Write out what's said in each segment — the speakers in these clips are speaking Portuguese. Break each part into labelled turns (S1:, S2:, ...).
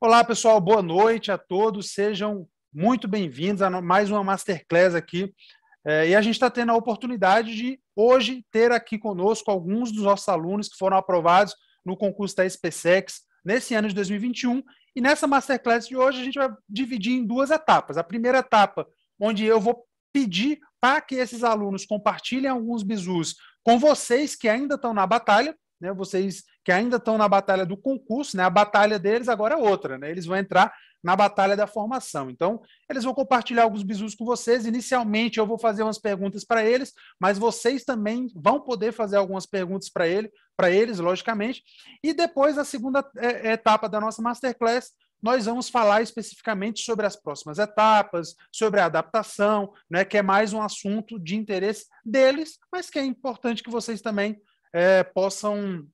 S1: Olá, pessoal, boa noite a todos. Sejam muito bem-vindos a mais uma Masterclass aqui. É, e a gente está tendo a oportunidade de hoje ter aqui conosco alguns dos nossos alunos que foram aprovados no concurso da SPSEX nesse ano de 2021. E nessa Masterclass de hoje a gente vai dividir em duas etapas. A primeira etapa, onde eu vou pedir para que esses alunos compartilhem alguns bizus com vocês que ainda estão na batalha, né? Vocês que ainda estão na batalha do concurso, né? A batalha deles agora é outra, né? Eles vão entrar na batalha da formação. Então, eles vão compartilhar alguns bisus com vocês. Inicialmente eu vou fazer umas perguntas para eles, mas vocês também vão poder fazer algumas perguntas para ele, para eles, logicamente. E depois na segunda é, é, etapa da nossa masterclass, nós vamos falar especificamente sobre as próximas etapas, sobre a adaptação, né, que é mais um assunto de interesse deles, mas que é importante que vocês também é, possam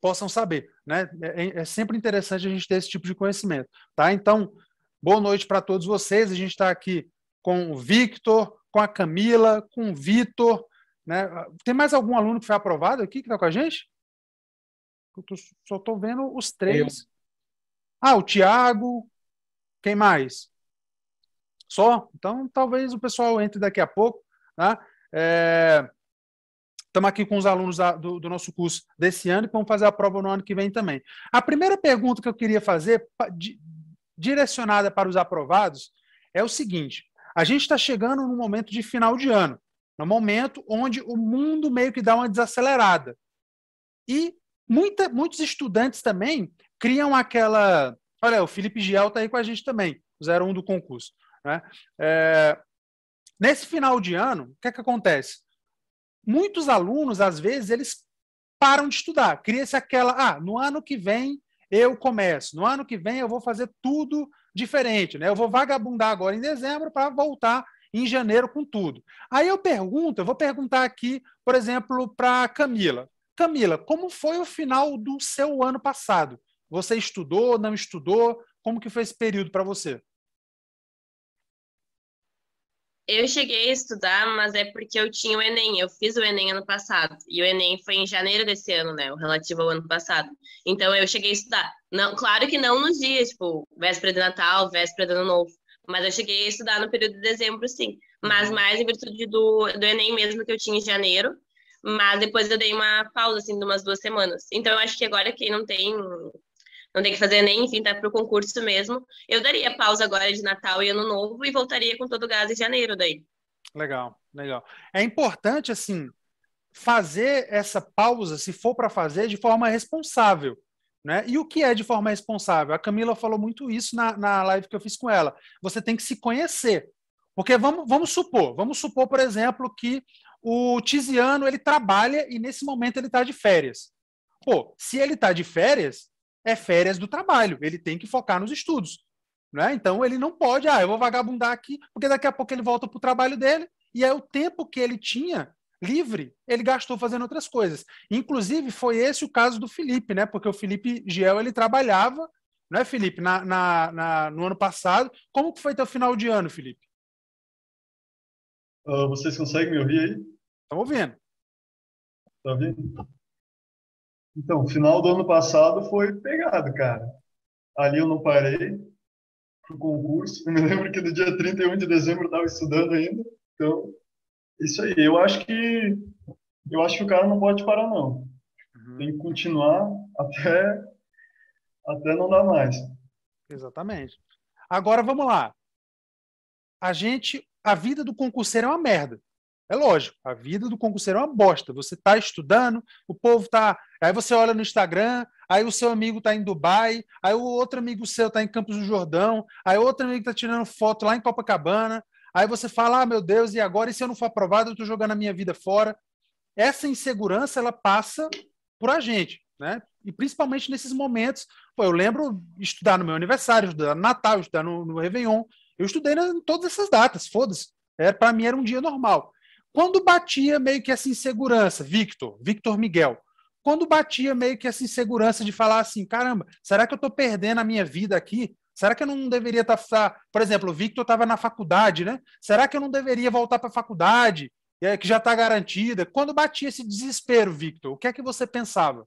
S1: possam saber. Né? É, é, sempre interessante a gente ter esse tipo de conhecimento. Tá? Então, boa noite para todos vocês. A gente está aqui com o Victor, com a Camila, com o Vitor. Né? Tem mais algum aluno que foi aprovado aqui que está com a gente? Eu tô, só estou vendo os três. Eu. Ah, o Tiago. Quem mais? Só? Então, talvez o pessoal entre daqui a pouco. Tá? É... Estamos aqui com os alunos da, do, do, nosso curso desse ano, que vão fazer a prova no ano que vem também. A primeira pergunta que eu queria fazer, di, direcionada para os aprovados, é o seguinte: a gente está chegando no momento de final de ano, no momento onde o mundo meio que dá uma desacelerada. E muita, muitos estudantes também criam aquela. Olha, o Felipe Giel está aí com a gente também, o 01 do concurso. Né? É, nesse final de ano, o que, é que acontece? muitos alunos, às vezes, eles param de estudar. Cria-se aquela, ah, no ano que vem eu começo, no ano que vem eu vou fazer tudo diferente, né? Eu vou vagabundar agora em dezembro para voltar em janeiro com tudo. Aí eu pergunto, eu vou perguntar aqui, por exemplo, para Camila. Camila, como foi o final do seu ano passado? Você estudou, não estudou? Como que foi esse período para você?
S2: Eu cheguei a estudar, mas é porque eu tinha o Enem. Eu fiz o Enem ano passado. E o Enem foi em janeiro desse ano, né? O relativo ao ano passado. Então eu cheguei a estudar. Não, claro que não nos dias, tipo, véspera de Natal, véspera de Ano Novo. Mas eu cheguei a estudar no período de dezembro, sim. Mas uhum. mais em virtude do, do Enem mesmo que eu tinha em janeiro. Mas depois eu dei uma pausa, assim, de umas duas semanas. Então eu acho que agora quem não tem não tem que fazer nem, enfim, tá pro concurso mesmo. Eu daria pausa agora de Natal e Ano Novo e voltaria com todo o gás em janeiro daí.
S1: Legal, legal. É importante, assim, fazer essa pausa, se for para fazer, de forma responsável. Né? E o que é de forma responsável? A Camila falou muito isso na, na live que eu fiz com ela. Você tem que se conhecer. Porque vamos, vamos supor, vamos supor, por exemplo, que o Tiziano ele trabalha e nesse momento ele está de férias. Pô, se ele está de férias, é férias do trabalho, ele tem que focar nos estudos. Né? Então ele não pode, ah, eu vou vagabundar aqui, porque daqui a pouco ele volta para o trabalho dele, e aí é o tempo que ele tinha livre, ele gastou fazendo outras coisas. Inclusive, foi esse o caso do Felipe, né? Porque o Felipe Giel ele trabalhava, não é, Felipe, na, na, na, no ano passado. Como que foi teu final de ano, Felipe?
S3: Uh, vocês conseguem me ouvir aí? Estão ouvindo. Está ouvindo? Então, final do ano passado foi pegado, cara. Ali eu não parei pro concurso. Eu me lembro que no dia 31 de dezembro eu tava estudando ainda. Então, isso aí. Eu acho que eu acho que o cara não pode parar não. Uhum. Tem que continuar até até não dar mais.
S1: Exatamente. Agora vamos lá. A gente, a vida do concurseiro é uma merda. É lógico, a vida do concurseiro é uma bosta. Você está estudando, o povo está. Aí você olha no Instagram, aí o seu amigo está em Dubai, aí o outro amigo seu está em Campos do Jordão, aí outro amigo está tirando foto lá em Copacabana. Aí você fala, ah, meu Deus, e agora? E se eu não for aprovado, eu estou jogando a minha vida fora. Essa insegurança, ela passa por a gente, né? E principalmente nesses momentos. Pô, eu lembro estudar no meu aniversário, estudar no Natal, estudar no, no Réveillon. Eu estudei em todas essas datas, foda-se. É, para mim era um dia normal. Quando batia meio que essa insegurança, Victor, Victor Miguel, quando batia meio que essa insegurança de falar assim, caramba, será que eu estou perdendo a minha vida aqui? Será que eu não deveria estar, tá, tá, por exemplo, o Victor estava na faculdade, né? Será que eu não deveria voltar para a faculdade, que já está garantida? Quando batia esse desespero, Victor, o que é que você pensava?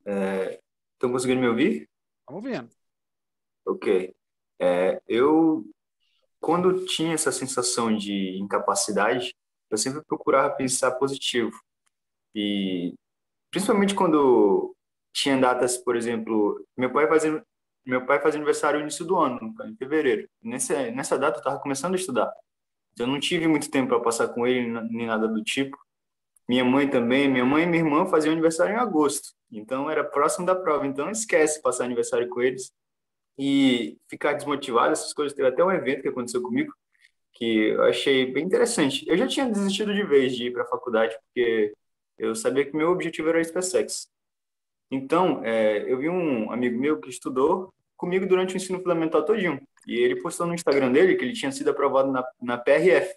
S4: Estão é, conseguindo me ouvir? Estamos ouvindo. Ok. É, eu quando tinha essa sensação de incapacidade, eu sempre procurava pensar positivo. E principalmente quando tinha datas, por exemplo, meu pai fazendo meu pai faz aniversário no início do ano, em fevereiro. Nessa, nessa data eu estava começando a estudar. Então, eu não tive muito tempo para passar com ele, nem nada do tipo. Minha mãe também, minha mãe e minha irmã faziam aniversário em agosto. Então, era próximo da prova. Então, esquece passar aniversário com eles e ficar desmotivado, essas coisas. Teve até um evento que aconteceu comigo que eu achei bem interessante. Eu já tinha desistido de vez de ir para a faculdade, porque eu sabia que meu objetivo era a SpaceX. Então, é, eu vi um amigo meu que estudou comigo durante o ensino fundamental todinho. E ele postou no Instagram dele que ele tinha sido aprovado na, na PRF.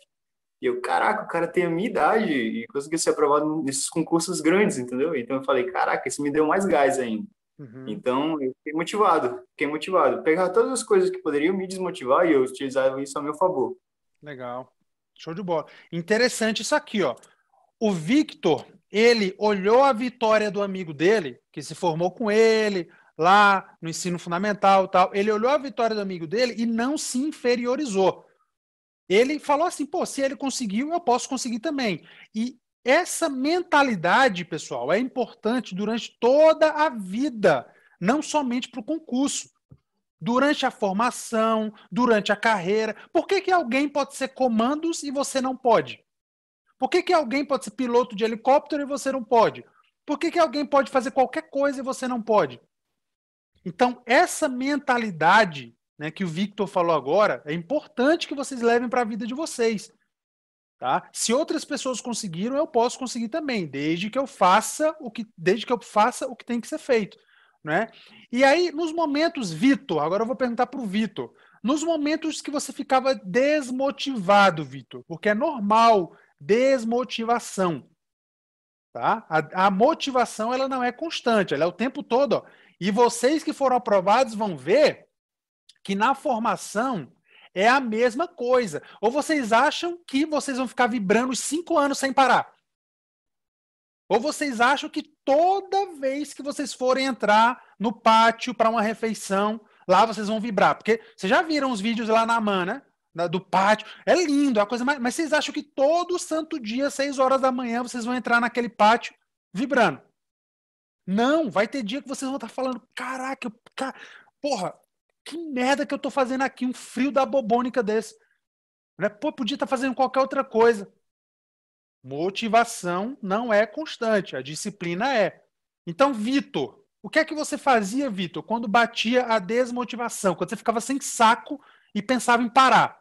S4: E eu, caraca, o cara tem a minha idade e conseguiu ser aprovado nesses concursos grandes, entendeu? Então eu falei, caraca, isso me deu mais gás ainda. Uhum. Então, eu fiquei motivado, fiquei motivado. Pegar todas as coisas que poderiam me desmotivar e eu utilizava isso a meu favor.
S1: Legal. Show de bola. Interessante isso aqui, ó. O Victor, ele olhou a vitória do amigo dele, que se formou com ele lá no ensino fundamental tal. Ele olhou a vitória do amigo dele e não se inferiorizou. Ele falou assim, pô, se ele conseguiu, eu posso conseguir também. E essa mentalidade, pessoal, é importante durante toda a vida, não somente para o concurso. Durante a formação, durante a carreira. Por que, que alguém pode ser comandos e você não pode? Por que, que alguém pode ser piloto de helicóptero e você não pode? Por que, que alguém pode fazer qualquer coisa e você não pode? Então, essa mentalidade né, que o Victor falou agora é importante que vocês levem para a vida de vocês. Tá? Se outras pessoas conseguiram, eu posso conseguir também, desde que eu faça o que, desde que eu faça o que tem que ser feito, né? E aí, nos momentos, Vitor, agora eu vou perguntar para o Vitor, nos momentos que você ficava desmotivado, Vitor, porque é normal desmotivação, tá? A, a, motivação ela não é constante, ela é o tempo todo. Ó. E vocês que foram aprovados vão ver que na formação é a mesma coisa. Ou vocês acham que vocês vão ficar vibrando cinco anos sem parar? Ou vocês acham que toda vez que vocês forem entrar no pátio para uma refeição, lá vocês vão vibrar? Porque vocês já viram os vídeos lá na Mana, né? do pátio. É lindo, é a coisa mais. Mas vocês acham que todo santo dia, seis horas da manhã, vocês vão entrar naquele pátio vibrando? Não, vai ter dia que vocês vão estar tá falando: caraca, eu, cara, porra, que merda que eu tô fazendo aqui, um frio da bobônica desse. Né? Pô, podia estar tá fazendo qualquer outra coisa. Motivação não é constante, a disciplina é. Então, Vitor, o que é que você fazia, Vitor, quando batia a desmotivação, quando você ficava sem saco e pensava em parar?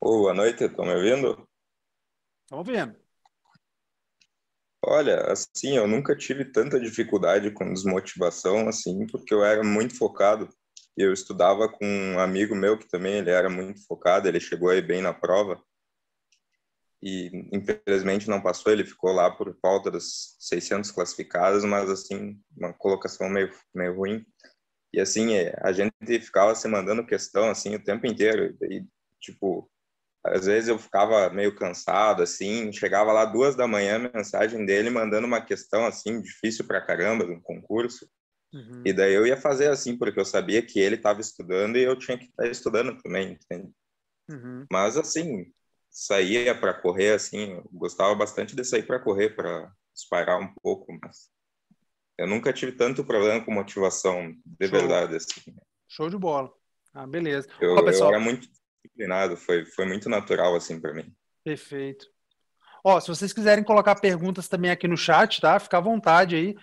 S5: Boa noite, estão me ouvindo?
S1: Estão ouvindo.
S5: Olha, assim, eu nunca tive tanta dificuldade com desmotivação, assim, porque eu era muito focado. Eu estudava com um amigo meu que também ele era muito focado, ele chegou aí bem na prova e infelizmente não passou, ele ficou lá por falta das 600 classificadas, mas assim, uma colocação meio, meio ruim. E assim, eh, a gente ficava se mandando questão assim o tempo inteiro, e tipo, às vezes eu ficava meio cansado, assim, chegava lá duas da manhã, mensagem dele mandando uma questão, assim, difícil pra caramba, de um concurso. Uhum. E daí eu ia fazer assim, porque eu sabia que ele estava estudando e eu tinha que estar tá estudando também, entende? Uhum. Mas, assim, saía para correr, assim, eu gostava bastante de sair para correr, para espalhar um pouco, mas eu nunca tive tanto problema com motivação, de Show. verdade, assim.
S1: Show de bola. Ah, beleza. Eu, Ó, pessoal, eu era
S5: muito disciplinado, foi, foi muito natural assim para mim.
S1: Perfeito. Ó, se vocês quiserem colocar perguntas também aqui no chat, tá? Fica à vontade aí.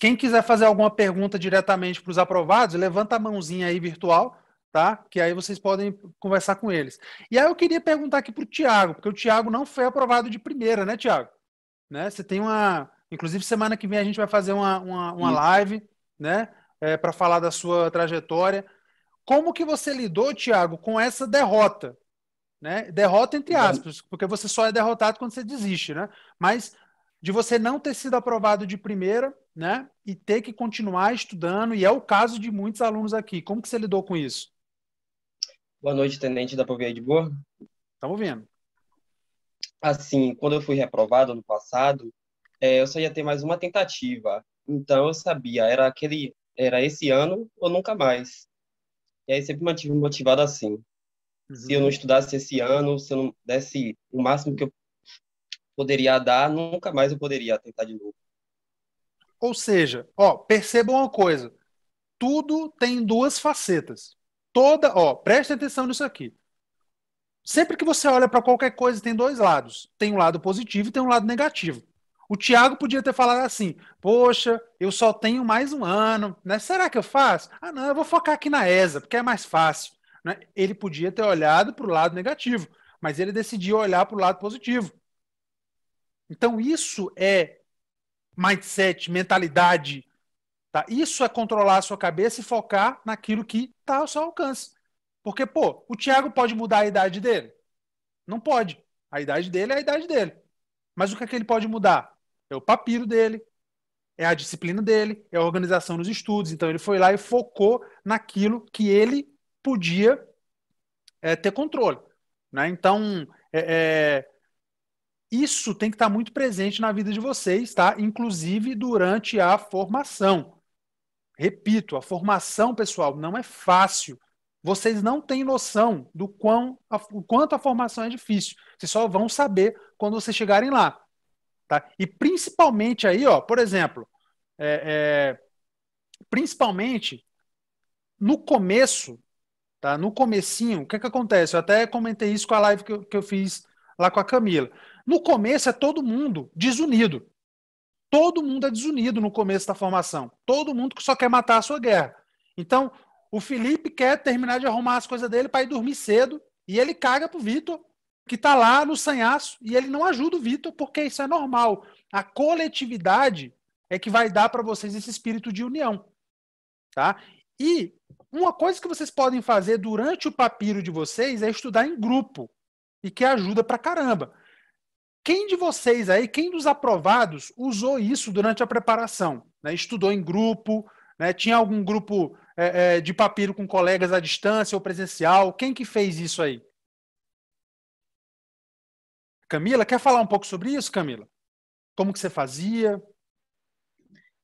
S1: Quem quiser fazer alguma pergunta diretamente para os aprovados, levanta a mãozinha aí virtual, tá? Que aí vocês podem conversar com eles. E aí eu queria perguntar aqui para o Tiago, porque o Tiago não foi aprovado de primeira, né, Tiago? Né? Você tem uma. Inclusive, semana que vem a gente vai fazer uma, uma, uma live, né? É, para falar da sua trajetória. Como que você lidou, Thiago, com essa derrota? Né? Derrota entre uhum. aspas, porque você só é derrotado quando você desiste, né? Mas de você não ter sido aprovado de primeira, né? E ter que continuar estudando, e é o caso de muitos alunos aqui. Como que você lidou com isso? Boa noite, tenente da Poveia de Boa. Estamos vendo.
S6: Assim, quando eu fui reprovado no passado, é, eu só ia ter mais uma tentativa. Então eu sabia, era aquele, era esse ano ou nunca mais. E aí sempre mantive motivado assim. Uhum. Se eu não uhum. estudasse esse ano, se eu não desse o máximo que eu poderia dar, nunca mais eu poderia tentar de novo.
S1: Ou seja, ó, percebam uma coisa. Tudo tem duas facetas. Toda, ó, preste atenção nisso aqui. Sempre que você olha para qualquer coisa, tem dois lados. Tem um lado positivo e tem um lado negativo. O Thiago podia ter falado assim: Poxa, eu só tenho mais um ano, né? Será que eu faço? Ah, não, eu vou focar aqui na ESA, porque é mais fácil. Né? Ele podia ter olhado para o lado negativo, mas ele decidiu olhar para o lado positivo. Então, isso é mindset, mentalidade. Tá? Isso é controlar a sua cabeça e focar naquilo que está ao seu alcance. Porque, pô, o Thiago pode mudar a idade dele? Não pode. A idade dele é a idade dele. Mas o que é que ele pode mudar? É o papiro dele, é a disciplina dele, é a organização dos estudos. Então ele foi lá e focou naquilo que ele podia é, ter controle. Né? Então, é, é, isso tem que estar muito presente na vida de vocês, tá? Inclusive durante a formação. Repito, a formação, pessoal, não é fácil. Vocês não têm noção do quão, a, o quanto a formação é difícil. Vocês só vão saber quando vocês chegarem lá. Tá? E principalmente aí, ó, por exemplo, é, é, principalmente no começo, tá? no comecinho, o que, é que acontece? Eu até comentei isso com a live que eu, que eu fiz lá com a Camila. No começo é todo mundo desunido. Todo mundo é desunido no começo da formação. Todo mundo que só quer matar a sua guerra. Então, o Felipe quer terminar de arrumar as coisas dele para ir dormir cedo e ele caga pro Vitor que está lá no sanhaço e ele não ajuda o Vitor, porque isso é normal. A coletividade é que vai dar para vocês esse espírito de união. Tá? E uma coisa que vocês podem fazer durante o papiro de vocês é estudar em grupo, e que ajuda para caramba. Quem de vocês aí, quem dos aprovados, usou isso durante a preparação? Né? Estudou em grupo, né? tinha algum grupo é, é, de papiro com colegas à distância ou presencial? Quem que fez isso aí? Camila, quer falar um pouco sobre isso, Camila? Como que você fazia?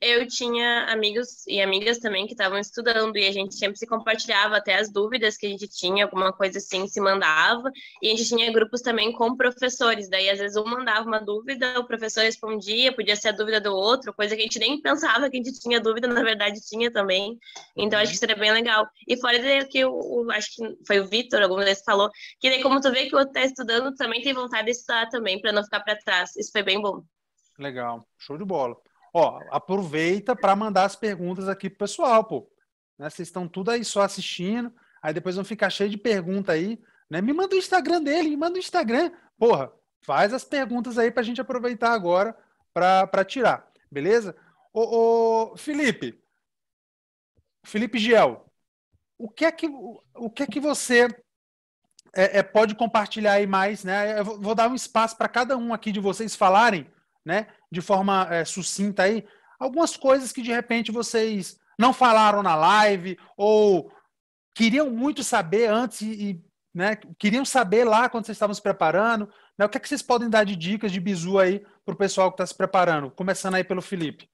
S2: eu tinha amigos e amigas também que estavam estudando e a gente sempre se compartilhava até as dúvidas que a gente tinha, alguma coisa assim, se mandava. E a gente tinha grupos também com professores, daí às vezes um mandava uma dúvida, o professor respondia, podia ser a dúvida do outro, coisa que a gente nem pensava que a gente tinha dúvida, na verdade tinha também. Então acho que seria bem legal. E fora daí que o, acho que foi o Vitor, algum deles falou, que daí como tu vê que o outro está estudando, também tem vontade de estudar também, para não ficar para trás. Isso foi bem bom.
S1: Legal, show de bola. Ó, aproveita para mandar as perguntas aqui pro pessoal, pô. Né? Vocês estão tudo aí só assistindo, aí depois vão ficar cheio de pergunta aí, né? Me manda o Instagram dele, me manda o Instagram. Porra, faz as perguntas aí pra gente aproveitar agora para tirar, beleza? Ô, ô, Felipe, Felipe Giel, o que é que, o que, é que você é, é, pode compartilhar aí mais, né? Eu vou dar um espaço para cada um aqui de vocês falarem, né? de forma é, sucinta aí algumas coisas que de repente vocês não falaram na live ou queriam muito saber antes e né, queriam saber lá quando vocês estavam se preparando. Né, o que, é que vocês podem dar de dicas de bizu aí para o pessoal que está se preparando? Começando aí pelo Felipe.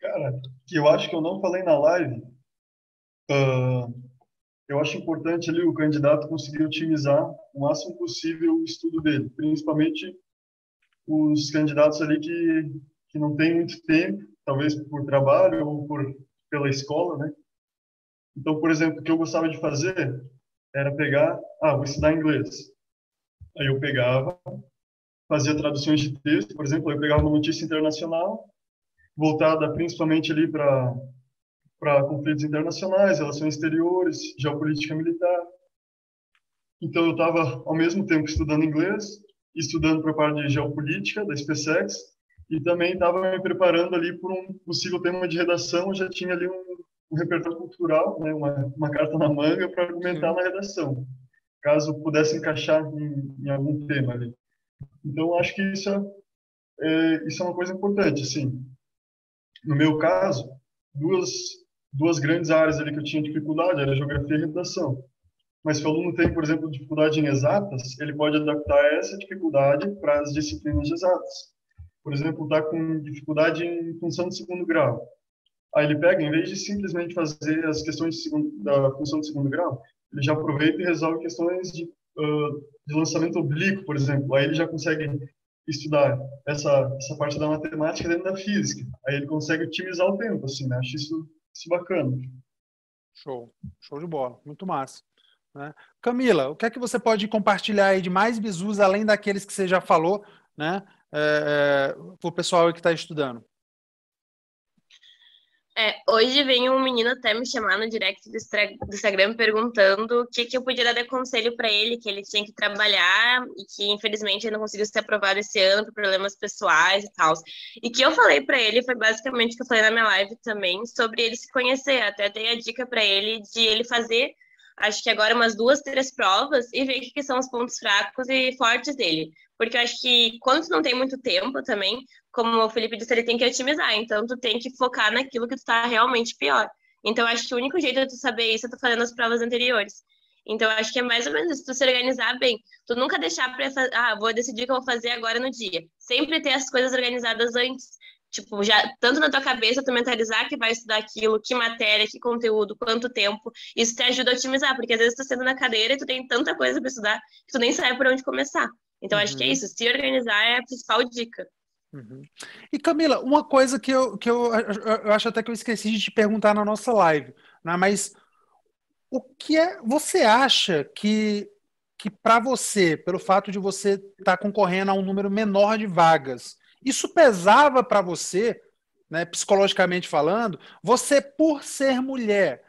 S3: Cara, que eu acho que eu não falei na live. Uh, eu acho importante ali o candidato conseguir otimizar o máximo possível o estudo dele, principalmente os candidatos ali que, que não têm muito tempo, talvez por trabalho ou por, pela escola, né? Então, por exemplo, o que eu gostava de fazer era pegar, ah, vou estudar inglês. Aí eu pegava, fazia traduções de texto, por exemplo, eu pegava uma notícia internacional, voltada principalmente ali para para conflitos internacionais, relações exteriores, geopolítica militar. Então eu estava ao mesmo tempo estudando inglês, estudando para a parte de geopolítica da SpaceX e também estava me preparando ali por um possível tema de redação. Eu já tinha ali um, um repertório cultural, né, uma, uma carta na manga para argumentar na redação, caso pudesse encaixar em, em algum tema ali. Então acho que isso é, é, isso é uma coisa importante, assim. No meu caso, duas duas grandes áreas ali que eu tinha dificuldade, era geografia e redação. Mas se o aluno tem, por exemplo, dificuldade em exatas, ele pode adaptar essa dificuldade para as disciplinas de exatas. Por exemplo, está com dificuldade em função de segundo grau. Aí ele pega, em vez de simplesmente fazer as questões segundo, da função de segundo grau, ele já aproveita e resolve questões de, uh, de lançamento oblíquo, por exemplo. Aí ele já consegue estudar essa, essa parte da matemática dentro da física. Aí ele consegue otimizar o tempo, assim, né? Acho isso isso é bacana. Show, show de bola, muito massa. Né? Camila, o que é que
S1: você pode compartilhar aí de mais bisus além daqueles que você já falou, né? É, é para o pessoal que está estudando?
S2: É, hoje veio um menino até me chamar no direct do Instagram perguntando o que, que eu podia dar de conselho para ele, que ele tinha que trabalhar e que infelizmente ele não conseguiu ser aprovado esse ano por problemas pessoais e tal. E que eu falei para ele foi basicamente o que eu falei na minha live também sobre ele se conhecer. Até dei a dica para ele de ele fazer acho que agora umas duas, três provas e ver o que são os pontos fracos e fortes dele. Porque eu acho que quando tu não tem muito tempo também, como o Felipe disse, ele tem que otimizar. Então, tu tem que focar naquilo que tu tá realmente pior. Então, acho que o único jeito de tu saber isso é tu fazendo as provas anteriores. Então, acho que é mais ou menos isso, tu se organizar bem. Tu nunca deixar para ah, vou decidir o que eu vou fazer agora no dia. Sempre ter as coisas organizadas antes. Tipo, já tanto na tua cabeça tu mentalizar que vai estudar aquilo, que matéria, que conteúdo, quanto tempo, isso te ajuda a otimizar, porque às vezes tu sendo na cadeira e tu tem tanta coisa para estudar que tu nem sabe por onde começar. Então, uhum. acho que é uhum. isso, se organizar é a principal dica. Uhum.
S1: E Camila, uma coisa que, eu, que eu, eu acho até que eu esqueci de te perguntar na nossa live, né? mas o que é. Você acha que, que para você, pelo fato de você estar tá concorrendo a um número menor de vagas, isso pesava para você, né, psicologicamente falando? Você, por ser mulher,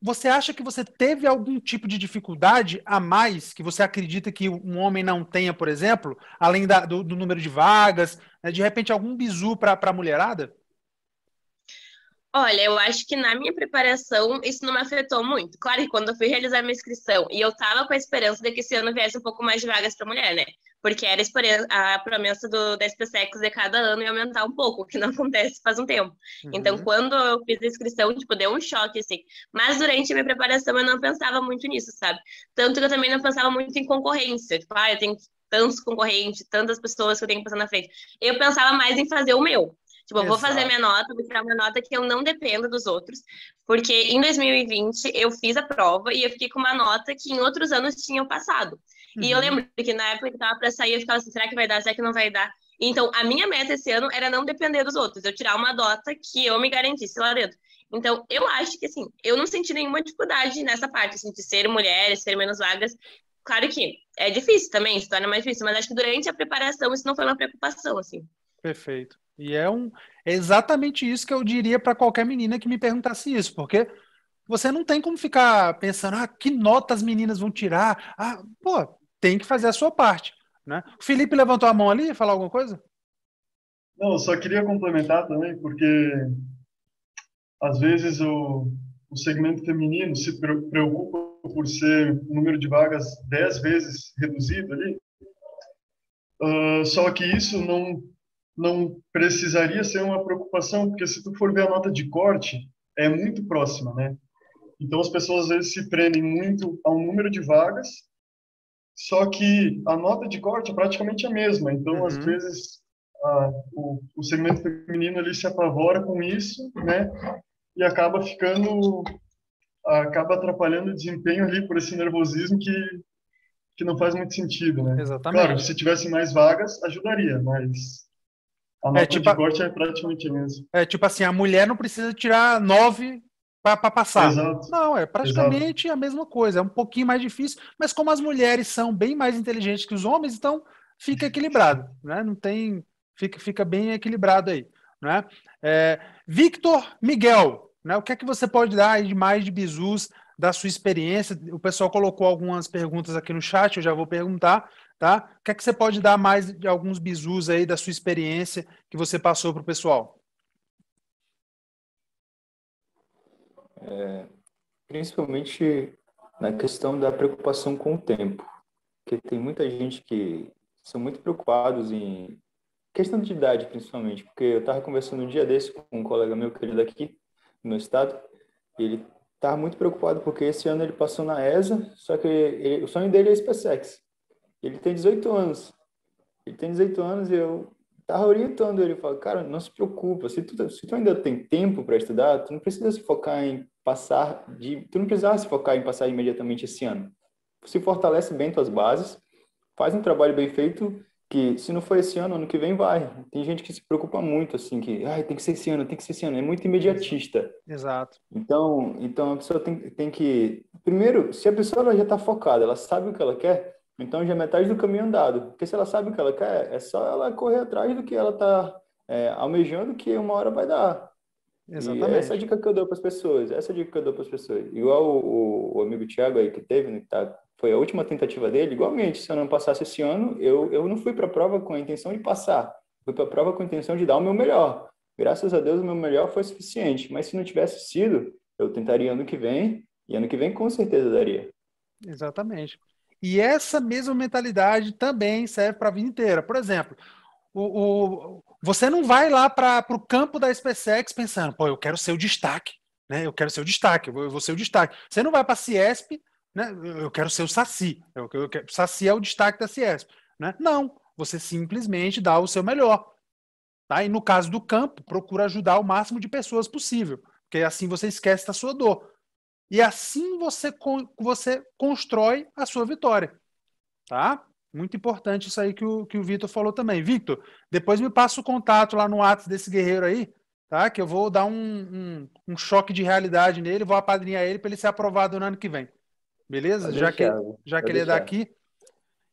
S1: você acha que você teve algum tipo de dificuldade a mais que você acredita que um homem não tenha, por exemplo, além da, do, do, número de vagas, né, de repente algum bizu para a mulherada?
S2: Olha, eu acho que na minha preparação isso não me afetou muito. Claro que quando eu fui realizar minha inscrição e eu estava com a esperança de que esse ano viesse um pouco mais de vagas para mulher, né? porque era a promessa do 10 PSECs de cada ano e aumentar um pouco, o que não acontece faz um tempo. Então, uhum. Então, quando eu fiz a inscrição, tipo, deu um choque, assim. Mas durante a minha preparação eu não pensava muito nisso, sabe? Tanto que eu também não pensava muito em concorrência, tipo, ah, eu tenho tantos concorrentes, tantas pessoas que eu tenho que passar na frente. Eu pensava mais em fazer o meu. Tipo, eu vou fazer minha nota, vou tirar uma nota que eu não dependa dos outros, porque em 2020 eu fiz a prova e eu fiquei com uma nota que em outros anos tinham passado. Uhum. E eu uhum. lembro que na época que tava pra sair, eu ficava assim, será que vai dar? Será que não vai dar? Então, a minha meta esse ano era não depender dos outros, eu tirar uma dota que eu me garantisse lá dentro. Então, eu acho que, assim, eu não senti nenhuma dificuldade nessa parte, assim, de ser mulher, ser menos vagas. Claro que é difícil também, se torna mais difícil, mas acho que durante a preparação isso não foi uma preocupação, assim.
S1: Perfeito. E é, um, é exatamente isso que eu diria para qualquer menina que me perguntasse isso, porque você não tem como ficar pensando, ah, que nota as meninas vão tirar? Ah, pô, tem que fazer a sua parte. Né? O Felipe levantou a mão ali e falar alguma coisa?
S3: Não, só queria complementar também, porque às vezes o, o segmento feminino se preocupa por ser o número de vagas dez vezes reduzido ali. Uh, só que isso não não precisaria ser uma preocupação, porque se tu for ver a nota de corte, é muito próxima, né? Então as pessoas às vezes se prendem muito ao número de vagas só que a nota de corte é praticamente a mesma. Então, uhum. às vezes, a, o, o, segmento feminino ele se apavora com isso, né? E acaba ficando, acaba atrapalhando o desempenho ali por esse nervosismo que que não faz muito sentido, né? Exatamente. Claro, se tivesse mais vagas, ajudaria, mas a é, nota é, tipo, de corte é praticamente a mesma.
S1: É tipo assim, a mulher não precisa tirar nove para passar. Exato. Não, é praticamente Exato. a mesma coisa, é um pouquinho mais difícil, mas como as mulheres são bem mais inteligentes que os homens, então fica equilibrado, né? Não tem, fica, fica bem equilibrado aí, né? É, Victor Miguel, né? O que é que você pode dar aí de mais de bizus da sua experiência? O pessoal colocou algumas perguntas aqui no chat, eu já vou perguntar, tá? O que é que você pode dar mais de alguns bizus aí da sua experiência que você passou para o pessoal?
S4: é, principalmente na questão da preocupação com o tempo, porque tem muita gente que são muito preocupados em questão de idade, principalmente, porque eu estava conversando um dia desse com um colega meu querido é aqui no estado, e ele estava muito preocupado porque esse ano ele passou na ESA, só que ele, o sonho dele é SpaceX. Ele tem 18 anos. Ele tem 18 anos e eu estava orientando ele, falando: cara, não se preocupa, se tu, se tu ainda tem tempo para estudar, tu não precisa se focar em passar de. Tu não precisava se focar em passar imediatamente esse ano. Se fortalece bem tuas bases, faz um trabalho bem feito, que se não for esse ano, ano que vem vai. Tem gente que se preocupa muito, assim, que ah, tem que ser esse ano, tem que ser esse ano. É muito imediatista. Exato. Então, então a pessoa tem, tem que. Primeiro, se a pessoa já está focada, ela sabe o que ela quer, então já é metade do caminho andado. Porque se ela sabe o que ela quer, é só ela correr atrás do que ela está é, almejando, que uma hora vai dar. Exatamente. E essa é a dica que eu dou para as pessoas. Essa é a dica que eu dou para as pessoas. Igual o, o, amigo Thiago aí que teve, né, que tá, foi a última tentativa dele, igualmente, se eu não passasse esse ano, eu, eu não fui para a prova com a intenção de passar. Fui para a prova com a intenção de dar o meu melhor. Graças a Deus, o meu melhor foi suficiente. Mas se não tivesse sido, eu tentaria ano que vem, e ano que vem com certeza daria.
S1: Exatamente. E essa mesma mentalidade também serve para a vida inteira. Por exemplo, o, o você não vai lá para o campo da SpaceX pensando, pô, eu quero ser o destaque, né? Eu quero ser o destaque, eu vou, eu vou ser o destaque. Você não vai para a Ciesp, né? Eu quero ser o Saci. Eu, eu, eu, Saci é o destaque da Ciesp, né? Não, você simplesmente dá o seu melhor. Tá? E no caso do campo, procura ajudar o máximo de pessoas possível, porque assim você esquece da sua dor. E assim você, você constrói a sua vitória. Tá? Muito importante isso aí que o, que o Vitor falou também. Vitor, depois me passa o contato lá no ato desse guerreiro aí, tá? Que eu vou dar um, um, um choque de realidade nele, vou apadrinhar ele para ele ser aprovado no ano que vem. Beleza? já que, já que ele é daqui.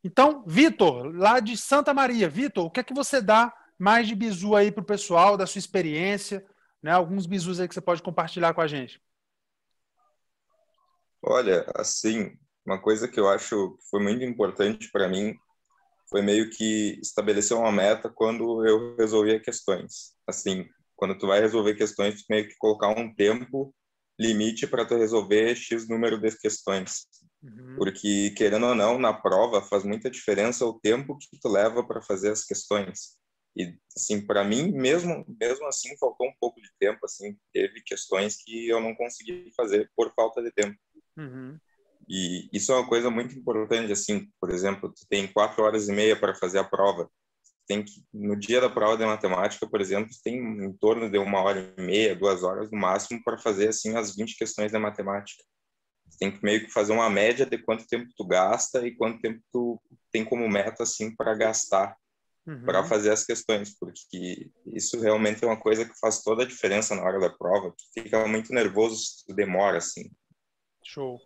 S1: Então, Vitor, lá de Santa Maria, Vitor, o que é que você dá mais de bizu aí para o pessoal, da sua experiência, né? Alguns bizus aí que você pode compartilhar com a gente.
S5: Olha, assim, uma coisa que eu acho que foi muito importante para mim foi meio que estabelecer uma meta quando eu resolvia questões. Assim, quando tu vai resolver questões, tu meio que colocar um tempo limite para tu resolver X número de questões. Uhum. Porque, querendo ou não, na prova faz muita diferença o tempo que tu leva para fazer as questões. E, assim, para mim, mesmo, mesmo assim, faltou um pouco de tempo, assim, teve questões que eu não consegui fazer por falta de tempo. Uhum. E isso é uma coisa muito importante, assim, por exemplo, tu tem quatro horas e meia para fazer a prova. Tem que, no dia da prova de matemática, por exemplo, tem em torno de uma hora e meia, duas horas no máximo para fazer, assim, as 20 questões da matemática. Tem que meio que fazer uma média de quanto tempo tu gasta e quanto tempo tu tem como meta, assim, para gastar Uhum. para fazer as questões, porque isso realmente é uma coisa que faz toda a diferença na hora da prova. Tu fica muito nervoso se tu demora, assim.
S1: Show.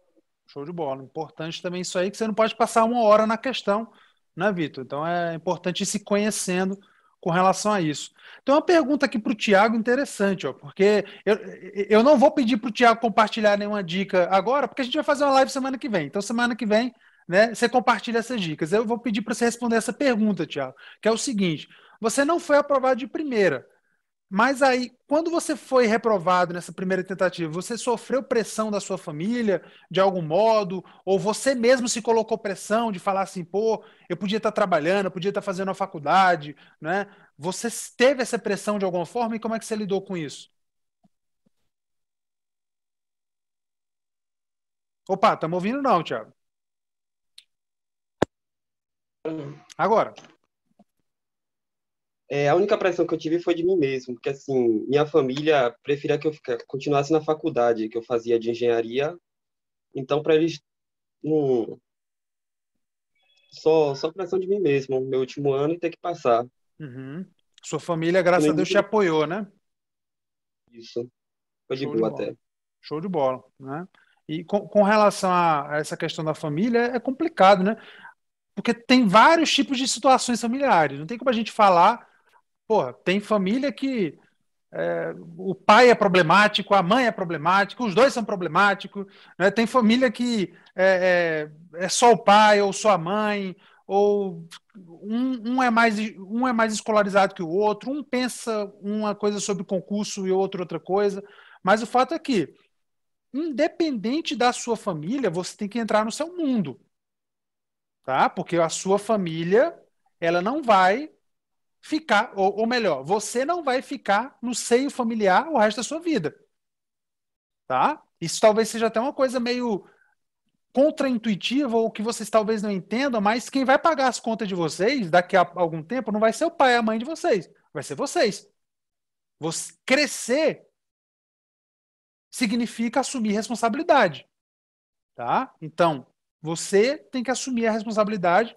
S1: Show de bola. Importante também isso aí, que você não pode passar uma hora na questão, né, Vitor? Então é importante ir se conhecendo com relação a isso. Tem uma pergunta aqui para o Tiago interessante, ó, porque eu, eu não vou pedir para o Tiago compartilhar nenhuma dica agora, porque a gente vai fazer uma live semana que vem. Então, semana que vem, né, você compartilha essas dicas. Eu vou pedir para você responder essa pergunta, Tiago, que é o seguinte: você não foi aprovado de primeira, mas aí, quando você foi reprovado nessa primeira tentativa, você sofreu pressão da sua família, de algum modo? Ou você mesmo se colocou pressão de falar assim, pô, eu podia estar trabalhando, eu podia estar fazendo a faculdade, né? Você teve essa pressão de alguma forma e como é que você lidou com isso? Opa, estamos ouvindo não, Thiago? Agora. É, a
S6: única pressão que eu tive foi de mim mesmo, porque assim, minha família preferia que eu ficasse, continuasse na faculdade que eu fazia de engenharia. Então, para eles, não... só, só pressão de mim mesmo, meu último ano e ter que passar.
S3: Uhum.
S1: Sua família, graças a Deus, te apoiou, né? Isso. Foi de Show boa de até. Show de bola, né? E com, com relação a essa questão da família, é complicado, né? Porque tem vários tipos de situações familiares. Não tem como a gente falar Porra, tem família que é, o pai é problemático, a mãe é problemática, os dois são problemáticos. Né? Tem família que é, é, é, só o pai ou só a mãe, ou um, um, é mais, um é mais escolarizado que o outro, um pensa uma coisa sobre concurso e outro outra coisa. Mas o fato é que, independente da sua família, você tem que entrar no seu mundo. Tá? Porque a sua família ela não vai ficar, ou, ou melhor, você não vai ficar no seio familiar o resto da sua vida. Tá? Isso talvez seja até uma coisa meio contraintuitiva ou que vocês talvez não entendam, mas quem vai pagar as contas de vocês daqui a algum tempo não vai ser o pai e a mãe de vocês, vai ser vocês. Você crescer significa assumir responsabilidade, tá? Então, você tem que assumir a responsabilidade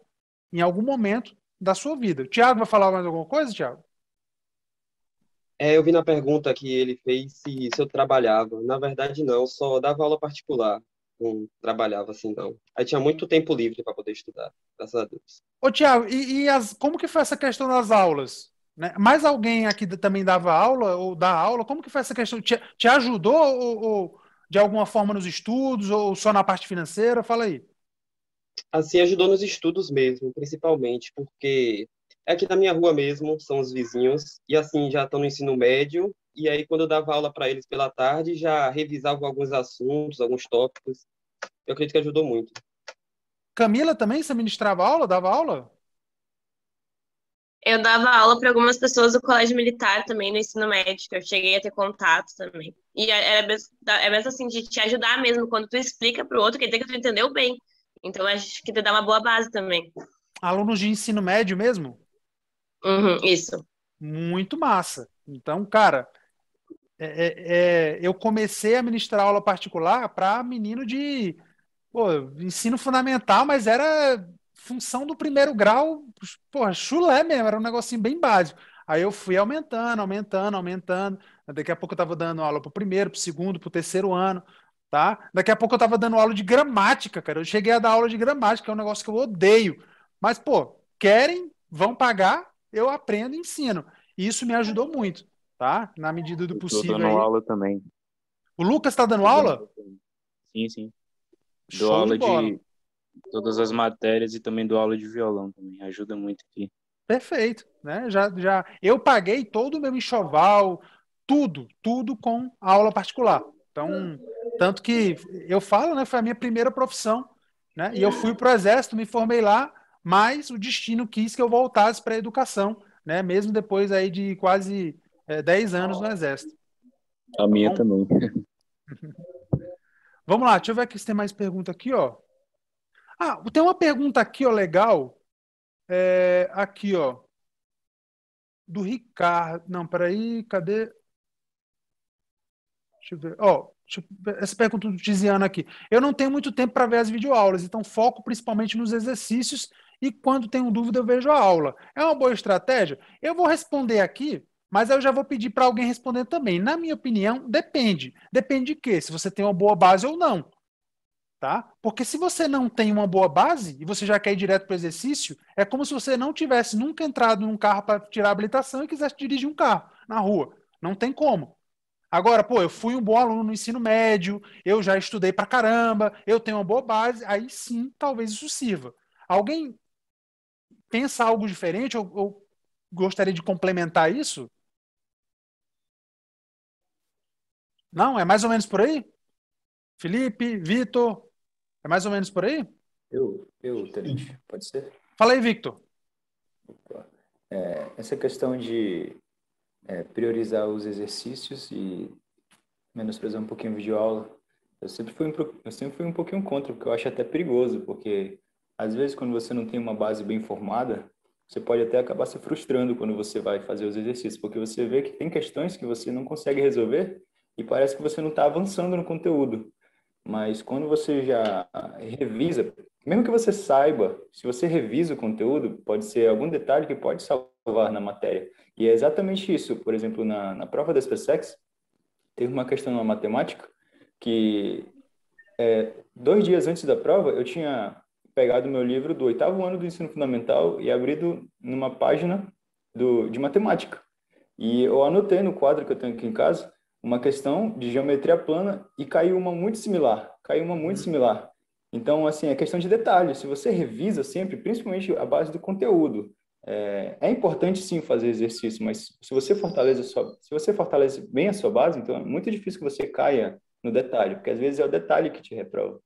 S1: em algum momento da sua vida. O Thiago vai falar mais alguma coisa, Tiago?
S6: É, eu vi na pergunta que ele fez se, se eu trabalhava. Na verdade, não, só dava aula particular. Não trabalhava assim, não. Aí tinha muito tempo livre para poder estudar, graças a Deus.
S1: Ô, e, e as, como que foi essa questão das aulas? Né? Mais alguém aqui também dava aula ou dá aula? Como que foi essa questão? Te, te ajudou ou, ou, de alguma forma nos estudos ou só na parte financeira? Fala aí.
S6: Assim, ajudou nos estudos mesmo, principalmente, porque é aqui na minha rua mesmo, são os vizinhos, e assim, já estão no ensino médio, e aí quando eu dava aula para eles pela tarde, já revisava alguns assuntos, alguns tópicos. Eu acredito que ajudou muito.
S1: Camila também, você ministrava aula, dava aula?
S2: Eu dava aula para algumas pessoas do colégio militar também, no ensino médio, eu cheguei a ter contato também. E é, é mesmo é assim, de te ajudar mesmo, quando tu explica para o outro, quer dizer que tu entendeu bem. Então acho que te dá uma boa base também.
S1: Alunos de ensino médio mesmo? Uhum, isso. Muito massa. Então, cara, é, é, é eu comecei a ministrar aula particular para menino de pô, ensino fundamental, mas era função do primeiro grau, porra, chulé mesmo, era um negocinho bem básico. Aí eu fui aumentando, aumentando, aumentando. Daqui a pouco eu estava dando aula para o primeiro, para o segundo, para o terceiro ano tá? Daqui a pouco eu tava dando aula de gramática, cara. Eu cheguei a dar aula de gramática, é um negócio que eu odeio. Mas, pô, querem, vão pagar, eu aprendo e ensino. E isso me ajudou muito, tá? Na medida do possível. Eu dando aí. aula também. O Lucas tá dando aula?
S5: Sim, sim. Dou Show aula de, de, todas as matérias
S1: e também dou aula de
S6: violão também. Ajuda muito aqui.
S1: Perfeito, né? Já, já eu paguei todo o meu enxoval, tudo, tudo com aula particular. Então, tanto que eu falo, né? Foi a minha primeira profissão, né? E eu fui para o exército, me formei lá, mas o destino quis que eu voltasse para a educação, né? Mesmo depois aí de quase é, 10 anos no exército.
S3: A tá minha tá também.
S1: Vamos lá, deixa eu ver aqui se tem mais pergunta aqui, ó. Ah, tem uma pergunta aqui, ó, legal. É, aqui, ó. Do Ricardo. Não, peraí, cadê? Deixa eu ver. Ó, essa pergunta do Tiziano aqui. Eu não tenho muito tempo para ver as videoaulas, então foco principalmente nos exercícios e quando tenho dúvida eu vejo a aula. É uma boa estratégia? Eu vou responder aqui, mas eu já vou pedir para alguém responder também. Na minha opinião, depende. Depende de quê? Se você tem uma boa base ou não. Tá? Porque se você não tem uma boa base e você já quer ir direto para o exercício, é como se você não tivesse nunca entrado num carro para tirar a habilitação e quisesse dirigir um carro na rua. Não tem como. Agora, pô, eu fui um bom aluno no ensino médio, eu já estudei pra caramba, eu tenho uma boa base, aí sim, talvez isso sirva. Alguém pensa algo diferente ou, ou gostaria de complementar isso? Não? É mais ou menos por aí? Felipe, Vitor, é mais ou menos por aí?
S4: Eu, eu, pode ser? Fala aí, Victor. É, essa questão de é, priorizar os exercícios e menosprezar um pouquinho de videoaula. Eu sempre, fui um, eu sempre fui um pouquinho contra, porque eu acho até perigoso, porque às vezes quando você não tem uma base bem formada, você pode até acabar se frustrando quando você vai fazer os exercícios, porque você vê que tem questões que você não consegue resolver e parece que você não está avançando no conteúdo. Mas quando você já revisa, mesmo que você saiba, se você revisa o conteúdo, pode ser algum detalhe que pode salvar na matéria. E é exatamente isso. Por exemplo, na, na prova da SpaceX, teve uma questão na matemática que é, dois dias antes da prova eu tinha pegado meu livro do oitavo ano do ensino fundamental e abrido numa página do, de matemática. E eu anotei no quadro que eu tenho aqui em casa uma questão de geometria plana e caiu uma muito similar. Caiu uma muito similar. Então, assim, é questão de detalhes. Se você revisa sempre, principalmente a base do conteúdo, é, é, importante sim fazer exercício, mas se você fortalece sua, se você fortalece bem a sua base, então é muito difícil que você caia no detalhe, porque às vezes é o detalhe que te reprova.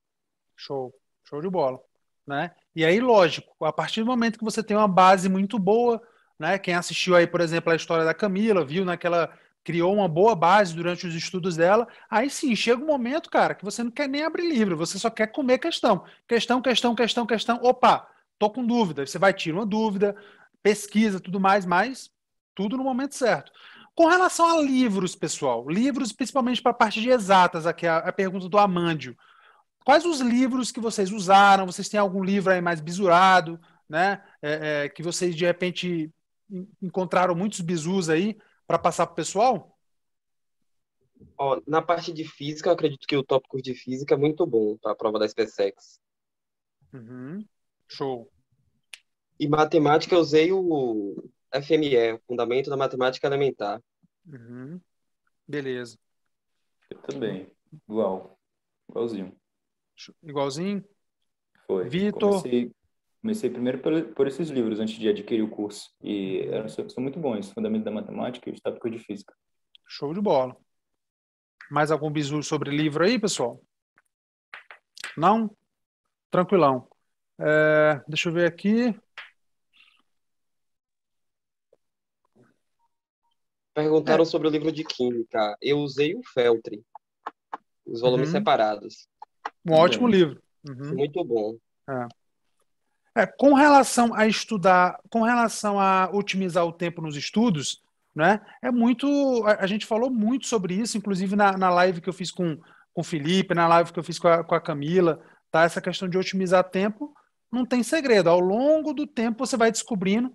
S1: Show, show de bola, né? E aí, lógico, a partir do momento que você tem uma base muito boa, né? Quem assistiu aí, por exemplo, a história da Camila, viu naquela né, criou uma boa base durante os estudos dela, aí sim, chega um momento, cara, que você não quer nem abrir livro, você só quer comer questão. Questão, questão, questão, questão. Opa, tô com dúvida. Você vai tirar uma dúvida, pesquisa, tudo mais, mas tudo no momento certo. Com relação a livros, pessoal, livros principalmente para a parte de exatas, aqui é a, a pergunta do Amândio. Quais os livros que vocês usaram? Vocês têm algum livro aí mais bisurado, né? É, é, que vocês de repente encontraram muitos bisus aí para passar para o pessoal?
S6: na parte de física, acredito que o tópico de física é muito bom para tá? a prova da SpaceX. Uhum. Show. E matemática, eu usei o FME, o Fundamento da Matemática Elementar. Uhum. Beleza. Eu também.
S4: Igual. Igualzinho. Igualzinho? Foi. Vitor. Comecei, comecei, primeiro por, por, esses livros antes de adquirir o curso. E eram, são muito bons. Fundamento da Matemática e os de Física. Show de bola. Mais algum bizu sobre livro
S1: aí, pessoal? Não? Tranquilão. É, deixa eu ver aqui.
S6: Perguntaram é. sobre o livro de química. Eu usei o Feltri, os volumes uhum. separados. Um ótimo uhum. livro. Uhum. Muito bom.
S1: É. é. com relação a estudar, com relação a otimizar o tempo nos estudos, né? É muito. A, a gente falou muito sobre isso, inclusive na, na live que eu fiz com, com o Felipe, na live que eu fiz com a, com a Camila, tá? Essa questão de otimizar tempo não tem segredo. Ao longo do tempo você vai descobrindo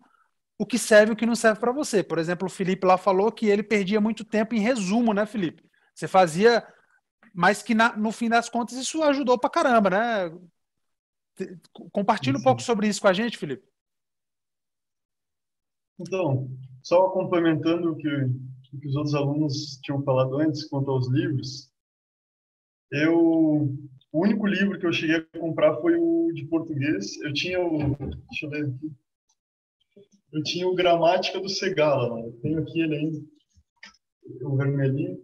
S1: o que serve e o que não serve para você. Por exemplo, o Felipe lá falou que ele perdia muito tempo em resumo, né, Felipe? Você fazia, mas que na, no fim das contas isso ajudou para caramba, né? Compartilha um pouco uhum.
S3: sobre isso com a gente, Felipe. Então, só complementando o que, o que os outros alunos tinham falado antes quanto aos livros, eu o único livro que eu cheguei a comprar foi o de português. Eu tinha o, deixa eu ver aqui, eu tinha o Gramática do Segala, né? Eu tenho aqui ele ainda, o vermelhinho.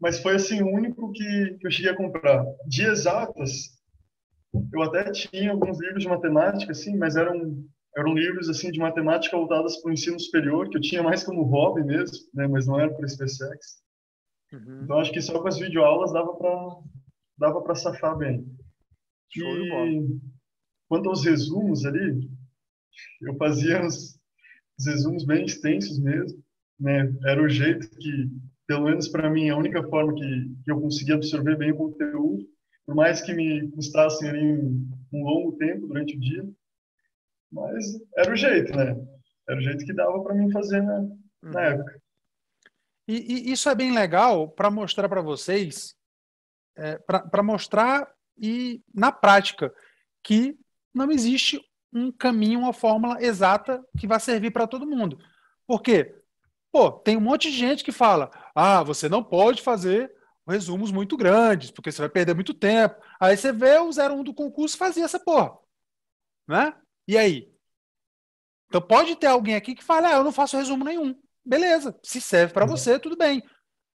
S3: Mas foi assim, o único que, que eu cheguei a comprar. De exatas, eu até tinha alguns livros de matemática, assim, mas eram eram livros assim de matemática voltadas para o ensino superior, que eu tinha mais como hobby mesmo, né, mas não era para SpaceX. Uhum. Então acho que só com as videoaulas dava para dava para safar bem. Show e quanto aos resumos ali, eu fazia os resumos bem extensos mesmo, né? Era o jeito que, pelo menos para mim, a única forma que, que, eu conseguia absorver bem o conteúdo, por mais que me custasse ali um, um longo tempo durante o dia, mas era o jeito, né? Era o jeito que dava para mim fazer na, hum. na época.
S1: E, e, isso é bem legal para mostrar para vocês, é, para mostrar e na prática que não existe um caminho, uma fórmula exata que vai servir para todo mundo. Por quê? Pô, tem um monte de gente que fala: ah, você não pode fazer resumos muito grandes, porque você vai perder muito tempo. Aí você vê o 01 do concurso fazia essa porra. Né? E aí? Então pode ter alguém aqui que fala ah, eu não faço resumo nenhum. Beleza, se serve para uhum. você, tudo bem.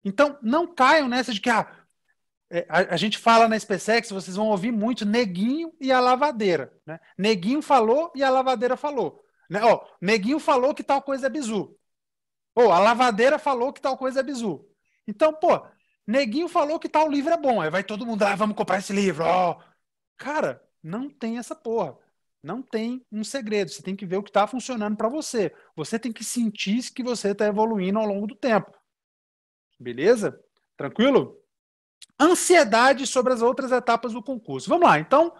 S1: Então não caiam nessa de que, ah, é, a, a, gente fala na SpaceX, vocês vão ouvir muito Neguinho e a lavadeira. Né? Neguinho falou e a lavadeira falou. Né? Ó, Neguinho falou que tal coisa é bizu. Ou a lavadeira falou que tal coisa é bizu. Então, pô, Neguinho falou que tal livro é bom. Aí vai todo mundo, ah, vamos comprar esse livro. Ó. Cara, não tem essa porra. Não tem um segredo. Você tem que ver o que está funcionando para você. Você tem que sentir que você está evoluindo ao longo do tempo. Beleza? Tranquilo? ansiedade sobre as outras etapas do concurso. Vamos lá, então,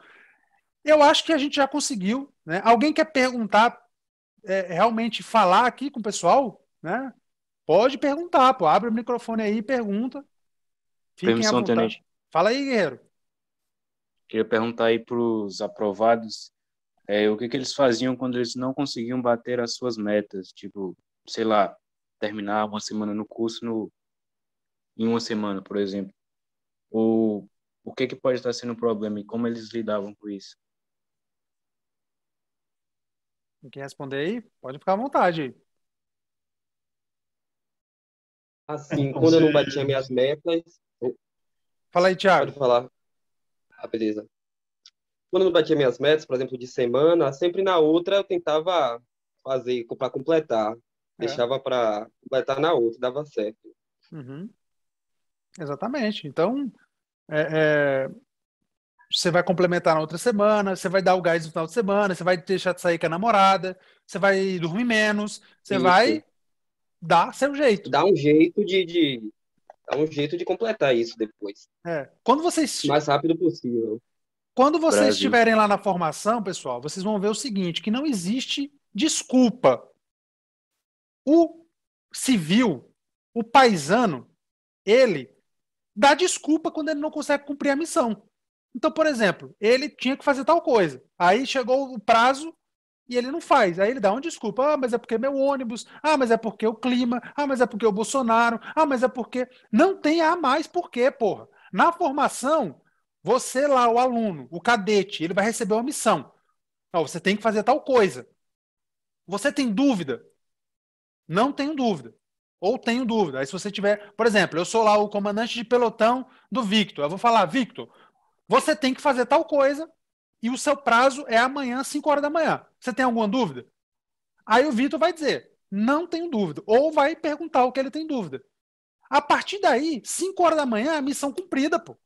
S1: eu acho que a gente já conseguiu. Né? Alguém quer perguntar, é, realmente falar aqui com o pessoal? Né? Pode perguntar, pô. abre o microfone aí e pergunta. Fiquem Permissão, tenente.
S4: Fala aí, guerreiro. Queria perguntar aí para os aprovados é, o que, que eles faziam quando eles não conseguiam bater as suas metas, tipo, sei lá, terminar uma semana no curso no, em uma semana, por exemplo. Ou o que, que pode estar sendo um problema e como eles lidavam com isso?
S1: Quem responder aí, pode ficar à vontade. Assim, então, quando eu não batia minhas metas. Fala
S6: aí, Thiago. Pode falar. Ah, beleza. Quando eu não batia minhas metas, por exemplo, de semana, sempre na outra eu tentava fazer para completar. É. Deixava para completar na outra, dava certo.
S1: Uhum. Exatamente. Então, é, é, você vai complementar na outra semana, você vai dar o gás no final de semana, você vai deixar de sair com a namorada, você vai dormir menos, você Isso. vai dar seu jeito. Dá um jeito de, de, um jeito de completar isso depois. É.
S6: Quando vocês mais rápido possível.
S1: Quando vocês Brasil. estiverem lá na formação, pessoal, vocês vão ver o seguinte, que não existe desculpa. O civil, o paisano, ele dá desculpa quando ele não consegue cumprir a missão. Então, por exemplo, ele tinha que fazer tal coisa. Aí chegou o prazo e ele não faz. Aí ele dá uma desculpa. Ah, mas é porque é meu ônibus. Ah, mas é porque o clima. Ah, mas é porque o Bolsonaro. Ah, mas é porque. Não tem a mais porquê, porra. Na formação, você lá, o aluno, o cadete, ele vai receber uma missão. Oh, você tem que fazer tal coisa. Você tem dúvida? Não tenho dúvida. Ou tenho dúvida. Aí se você tiver, por exemplo, eu sou lá o comandante de pelotão do Victor. Eu vou falar, Victor, você tem que fazer tal coisa e o seu prazo é amanhã, 5 horas da manhã. Você tem alguma dúvida? Aí o Victor vai dizer, não tenho dúvida. Ou vai perguntar o que ele tem dúvida. A partir daí, 5 horas da manhã, é a missão cumprida, pô.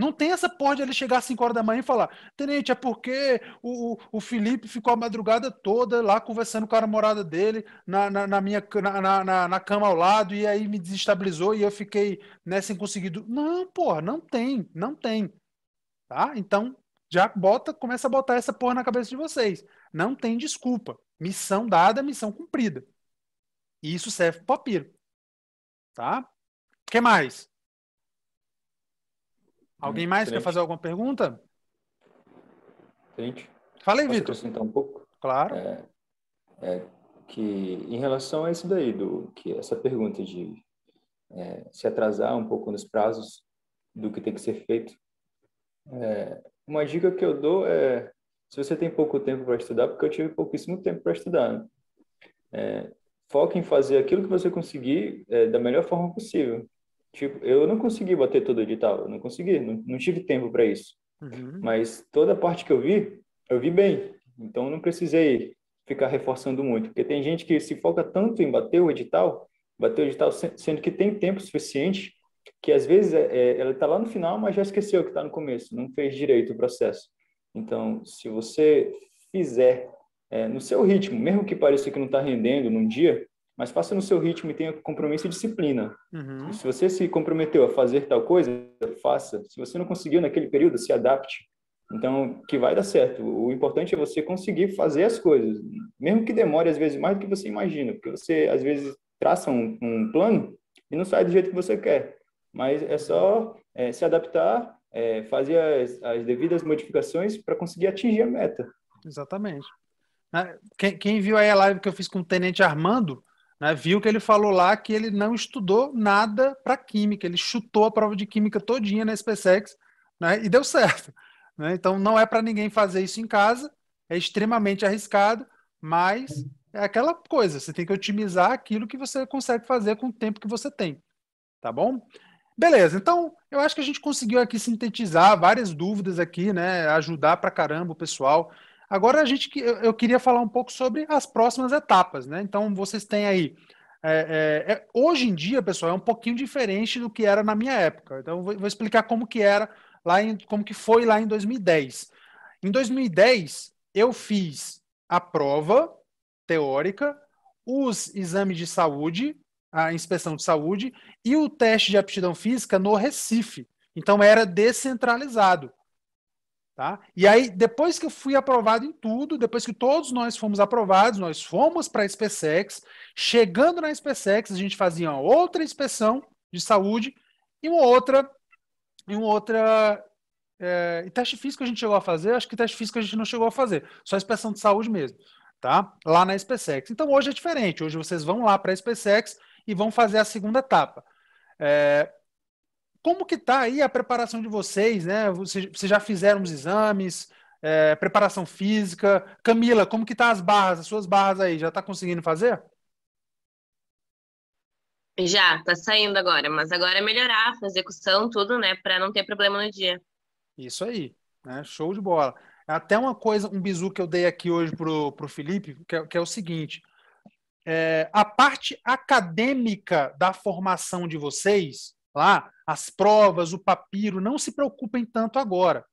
S1: Não tem essa porra de ele chegar às 5 horas da manhã e falar: Tenente, é porque o, o Felipe ficou a madrugada toda lá conversando com a namorada dele na, na, na minha na, na, na, cama ao lado e aí me desestabilizou e eu fiquei né, sem conseguir. Não, porra, não tem, não tem. Tá? Então, já bota, começa a botar essa porra na cabeça de vocês. Não tem desculpa. Missão dada, missão cumprida. E isso serve o papiro. Tá? O que mais? Alguém mais Excelente. quer fazer alguma pergunta? Excelente. Fala aí, Vitor.
S4: acrescentar um pouco?
S1: Claro. É,
S4: é, que em relação a isso daí, do, que essa pergunta de é, se atrasar um pouco nos prazos do que tem que ser feito, é, uma dica que eu dou é se você tem pouco tempo para estudar, porque eu tive pouquíssimo tempo para estudar, né? É, foque em fazer aquilo que você conseguir é, da melhor forma possível. Tipo, eu não consegui bater o edital, eu não consegui, não, não tive tempo para isso. Uhum. Mas toda a parte que eu vi, eu vi bem. Então não precisei ficar reforçando muito, porque tem gente que se foca tanto em bater o edital, bater o edital sendo que tem tempo suficiente, que às vezes é, é ela está lá no final, mas já esqueceu que está no começo, não fez direito o processo. Então, se você fizer é, no seu ritmo, mesmo que pareça que não está rendendo num dia, mas faça no seu ritmo e tenha compromisso e disciplina. Uhum. Se você se comprometeu a fazer tal coisa, faça. Se você não conseguiu naquele período, se adapte. Então, que vai dar certo. O importante é você conseguir fazer as coisas, mesmo que demore às vezes mais do que você imagina, porque você às vezes traça um, um plano e não sai do jeito que você quer. Mas é só é, se adaptar, é, fazer as, as devidas modificações para conseguir atingir a meta. Exatamente.
S1: Né, quem, quem viu aí a live que eu fiz com o Tenente Armando, né, viu que ele falou lá que ele não estudou nada para química, ele chutou a prova de química todinha na SpaceX, né, e deu certo. Né? Então não é para ninguém fazer isso em casa, é extremamente arriscado, mas é aquela coisa, você tem que otimizar aquilo que você consegue fazer com o tempo que você tem, tá bom? Beleza, então eu acho que a gente conseguiu aqui sintetizar várias dúvidas aqui, né, ajudar para caramba o pessoal Agora a gente eu queria falar um pouco sobre as próximas etapas, né? Então vocês têm aí é, é, é, hoje em dia, pessoal, é um pouquinho diferente do que era na minha época. Então vou, vou, explicar como que era lá em, como que foi lá em 2010. Em 2010 eu fiz a prova teórica, os exames de saúde, a inspeção de saúde e o teste de aptidão física no Recife. Então era descentralizado. Tá? E aí, depois que eu fui aprovado em tudo, depois que todos nós fomos aprovados, nós fomos para a SpaceX. Chegando na SpaceX, a gente fazia outra inspeção de saúde e uma outra. E uma outra é, e teste físico a gente chegou a fazer, acho que teste físico a gente não chegou a fazer, só inspeção de saúde mesmo, tá? Lá na SpaceX. Então hoje é diferente, hoje vocês vão lá para a SpaceX e vão fazer a segunda etapa. É, como que está aí a preparação de vocês, né? Vocês, vocês já fizeram os exames, é, preparação física. Camila, como que está as barras, as suas barras aí? Já está conseguindo fazer?
S2: Já, está saindo agora, mas agora é melhorar, fazer execução, tudo, né? Para não ter problema no dia.
S1: Isso aí, né? Show de bola. Até uma coisa, um bizu que eu dei aqui hoje pro, pro Felipe, que é, que é o seguinte. É, a parte acadêmica da formação de vocês, lá as provas, o papiro, não se preocupem tanto agora.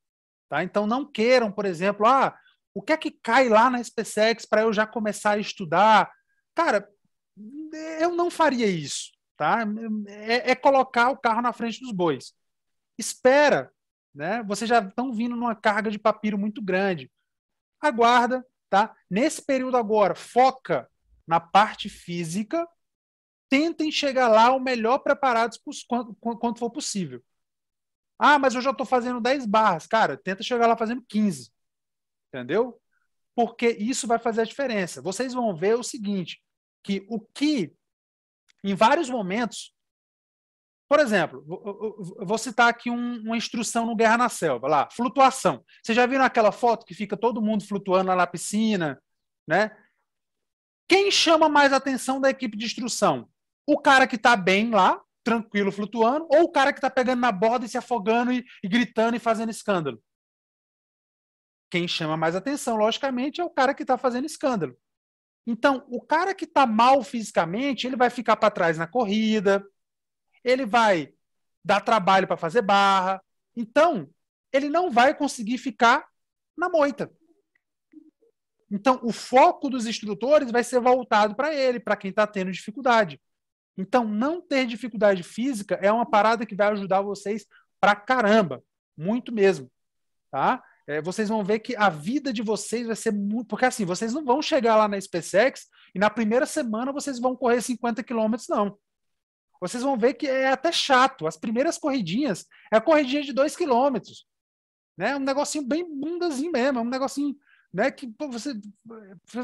S1: Tá? Então não queiram, por exemplo, ah, o que é que cai lá na SpaceX para eu já começar a estudar? Cara, eu não faria isso, tá? É, é, colocar o carro na frente dos bois. Espera, né? Vocês já estão vindo numa carga de papiro muito grande. Aguarda, tá? Nesse período agora, foca na parte física, tentem chegar lá o melhor preparados quanto, quanto for possível. Ah, mas eu já estou fazendo 10 barras. Cara, tenta chegar lá fazendo 15. Entendeu? Porque isso vai fazer a diferença. Vocês vão ver o seguinte, que o que em vários momentos, por exemplo, vou citar aqui um, uma instrução no Guerra na Selva, lá, flutuação. Vocês já viram aquela foto que fica todo mundo flutuando lá na piscina, né? Quem chama mais atenção da equipe de instrução? o cara que está bem lá, tranquilo, flutuando, ou o cara que está pegando na borda e se afogando e, e, gritando e fazendo escândalo? Quem chama mais atenção, logicamente, é o cara que está fazendo escândalo. Então, o cara que está mal fisicamente, ele vai ficar para trás na corrida, ele vai dar trabalho para fazer barra. Então, ele não vai conseguir ficar na moita. Então, o foco dos instrutores vai ser voltado para ele, para quem está tendo dificuldade. Então, não ter dificuldade física é uma parada que vai ajudar vocês pra caramba, muito mesmo, tá? É, vocês vão ver que a vida de vocês vai ser muito. Porque assim, vocês não vão chegar lá na SpaceX e na primeira semana vocês vão correr 50 quilômetros, não. Vocês vão ver que é até chato. As primeiras corridinhas é a corridinha de 2 quilômetros. Né? Um negocinho bem bundazinho mesmo, é um negocinho né, que pô, você,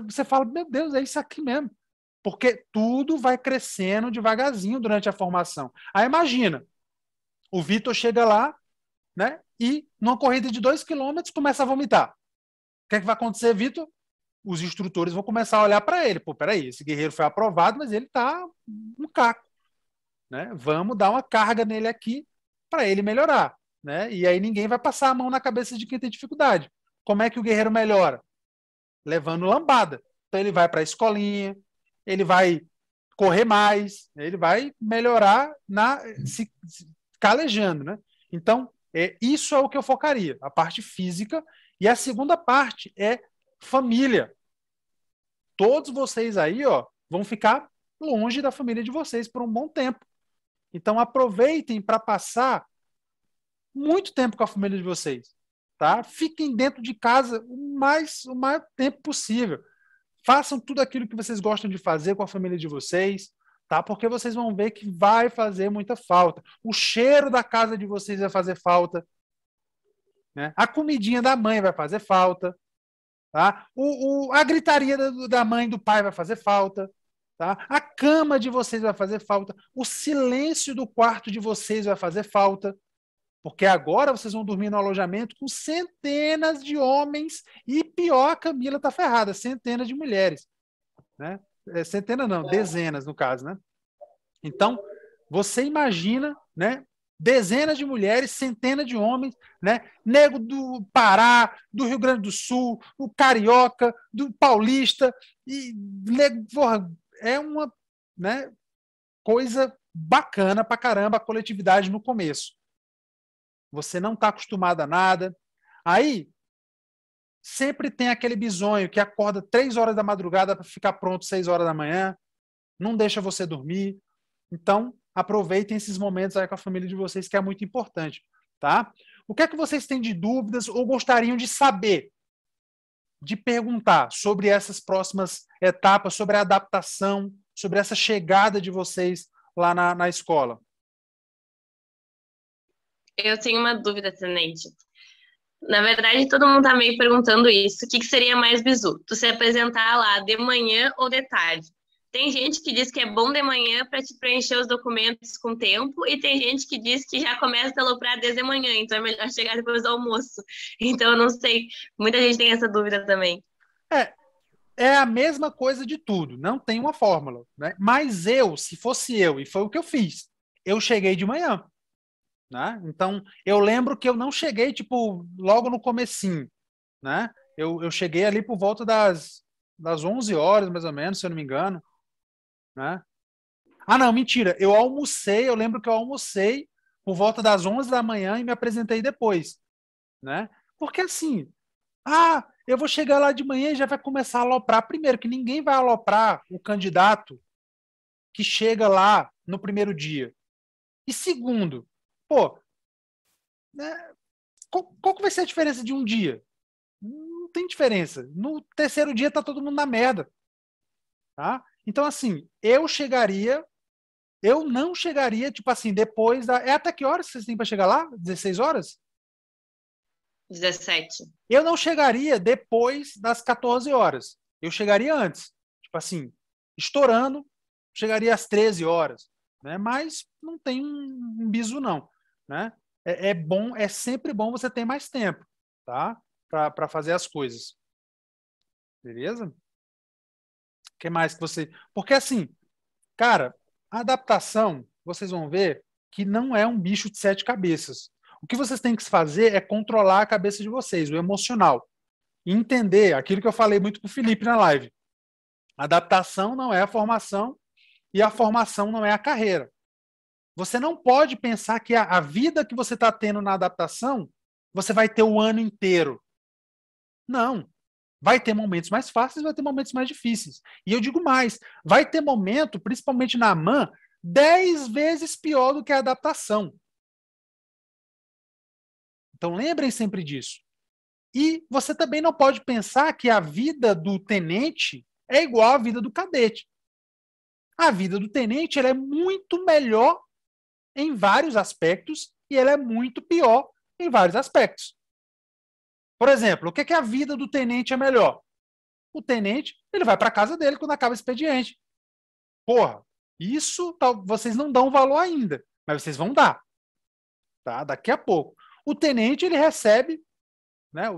S1: você fala, meu Deus, é isso aqui mesmo. Porque tudo vai crescendo devagarzinho durante a formação. Aí imagina, o Vitor chega lá, né? E numa corrida de dois quilômetros começa a vomitar. O que, é que vai acontecer, Vitor? Os instrutores vão começar a olhar para ele. Pô, peraí, esse guerreiro foi aprovado, mas ele tá um caco. Né? Vamos dar uma carga nele aqui para ele melhorar. Né? E aí ninguém vai passar a mão na cabeça de quem tem dificuldade. Como é que o guerreiro melhora? Levando lambada. Então ele vai para a escolinha, ele vai correr mais, ele vai melhorar na se, se calejando, né? Então, é, isso é o que eu focaria, a parte física. E a segunda parte é família. Todos vocês aí, ó, vão ficar longe da família de vocês por um bom tempo. Então, aproveitem para passar muito tempo com a família de vocês, tá? Fiquem dentro de casa o mais, o mais tempo possível. Façam tudo aquilo que vocês gostam de fazer com a família de vocês, tá? Porque vocês vão ver que vai fazer muita falta. O cheiro da casa de vocês vai fazer falta. Né? A comidinha da mãe vai fazer falta. Tá? O, o a gritaria da, da mãe do pai vai fazer falta. Tá? A cama de vocês vai fazer falta. O silêncio do quarto de vocês vai fazer falta. Porque agora vocês vão dormir no alojamento com centenas de homens e pior, Camila tá ferrada, centenas de mulheres, né? É, centenas não, é. dezenas no caso, né? Então, você imagina, né, dezenas de mulheres, centenas de homens, né? Nego do Pará, do Rio Grande do Sul, o carioca, do paulista e nego, porra, é uma, né, coisa bacana pra caramba a coletividade no começo você não está acostumado a nada. Aí, sempre tem aquele bisonho que acorda três horas da madrugada para ficar pronto seis horas da manhã, não deixa você dormir. Então, aproveitem esses momentos aí com a família de vocês, que é muito importante, tá? O que é que vocês têm de dúvidas ou gostariam de saber? De perguntar sobre essas próximas etapas, sobre a adaptação, sobre essa chegada de vocês lá na, na escola.
S2: Eu tenho uma dúvida, Tenente. Na verdade, todo mundo tá meio perguntando isso. O que, que seria mais bizu? Tu se apresentar lá de manhã ou de tarde? Tem gente que diz que é bom de manhã para te preencher os documentos com tempo, e tem gente que diz que já começa a lucrar desde de manhã, então é melhor chegar depois do almoço. Então eu não sei. Muita gente tem essa dúvida também.
S1: É, é a mesma coisa de tudo, não tem uma fórmula. Né? Mas eu, se fosse eu, e foi o que eu fiz, eu cheguei de manhã. Né? Então, eu lembro que eu não cheguei, tipo, logo no comecinho, né? Eu, eu cheguei ali por volta das, das 11 horas, mais ou menos, se eu não me engano, né? Ah, não, mentira, eu almocei, eu lembro que eu almocei por volta das 11 da manhã e me apresentei depois, né? Porque assim, ah, eu vou chegar lá de manhã e já vai começar a aloprar. Primeiro, que ninguém vai aloprar o candidato que chega lá no primeiro dia. E segundo, pô, né, qual, qual, que vai ser a diferença de um dia? Não tem diferença. No terceiro dia tá todo mundo na merda. Tá? Então, assim, eu chegaria, eu não chegaria, tipo assim, depois da. É até que horas vocês têm para chegar lá? 16 horas?
S2: 17.
S1: Eu não chegaria depois das 14 horas. Eu chegaria antes. Tipo assim, estourando, chegaria às 13 horas. Né? Mas não tem um, um não né? É, é bom, é sempre bom você ter mais tempo, tá? Para fazer as coisas. Beleza? O que mais que você. Porque assim, cara, a adaptação, vocês vão ver que não é um bicho de sete cabeças. O que vocês têm que fazer é controlar a cabeça de vocês, o emocional. entender aquilo que eu falei muito com o Felipe na live. adaptação não é a formação e a formação não é a carreira. Você não pode pensar que a, a vida que você está tendo na adaptação, você vai ter o ano inteiro. Não. Vai ter momentos mais fáceis, vai ter momentos mais difíceis. E eu digo mais: vai ter momento, principalmente na AMAN, dez vezes pior do que a adaptação. Então lembrem sempre disso. E você também não pode pensar que a vida do tenente é igual à vida do cadete. A vida do tenente é muito melhor em vários aspectos e ela é muito pior em vários aspectos. Por exemplo, o que, é que a vida do tenente é melhor? O tenente ele vai para casa dele quando acaba o expediente. Porra, isso tá, vocês não dão valor ainda, mas vocês vão dar, tá? Daqui a pouco. O tenente ele recebe, né?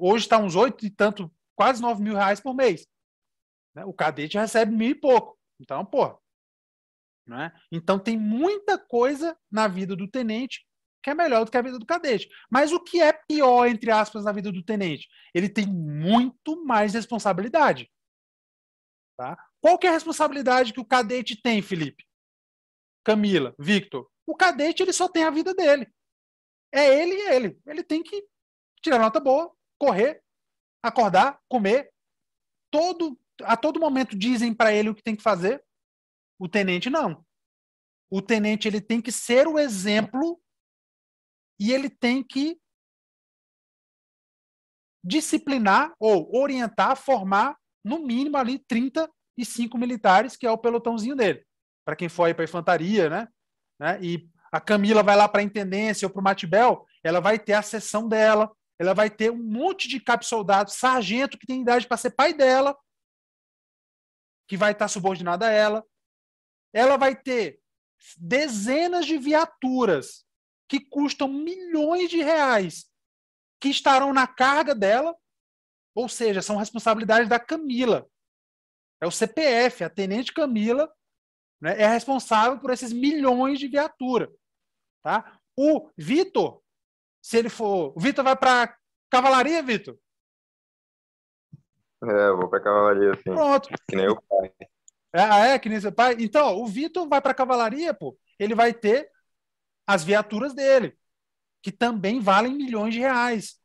S1: Hoje está uns oito e tanto, quase nove mil reais por mês. Né? O cadete recebe mil e pouco. Então, porra, é? Então tem muita coisa na vida do tenente que é melhor do que a vida do cadete. Mas o que é pior, entre aspas, na vida do tenente? Ele tem muito mais responsabilidade. Tá? Qual que é a responsabilidade que o cadete tem, Felipe? Camila, Victor? O cadete ele só tem a vida dele. É ele e ele. Ele tem que tirar nota boa, correr, acordar, comer. Todo, a todo momento dizem para ele o que tem que fazer. O tenente não. O tenente ele tem que ser o exemplo e ele tem que disciplinar ou orientar, formar no mínimo ali 35 militares, que é o pelotãozinho dele. Para quem for aí para infantaria, né? né? E a Camila vai lá para a intendência ou para o Matibel, ela vai ter a sessão dela, ela vai ter um monte de cap soldado, sargento que tem idade para ser pai dela, que vai estar tá subordinado a ela, ela vai ter dezenas de viaturas que custam milhões de reais que estarão na carga dela, ou seja, são responsabilidades da Camila. É o CPF, a Tenente Camila né, é responsável por esses milhões de viatura. Tá? O Vitor, se ele for. O Vitor vai para cavalaria, Vitor?
S3: É, eu
S5: vou para cavalaria, sim. Pronto. Que nem o pai.
S1: É, ah, é, que nem seu pai. Então, o Vitor vai para a cavalaria, pô. Ele vai ter as viaturas dele, que também valem milhões de reais.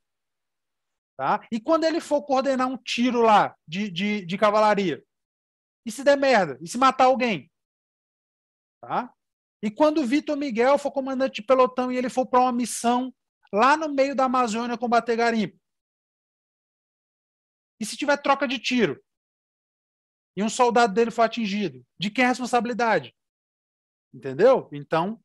S1: Tá? E quando ele for coordenar um tiro lá de, de, de cavalaria? E se der merda? E se matar alguém? Tá? E quando o Vitor Miguel for comandante de pelotão e ele for para uma missão lá no meio da Amazônia combater garimpo? E se tiver troca de tiro? e um soldado dele foi atingido, de quem é a responsabilidade? Entendeu? Então,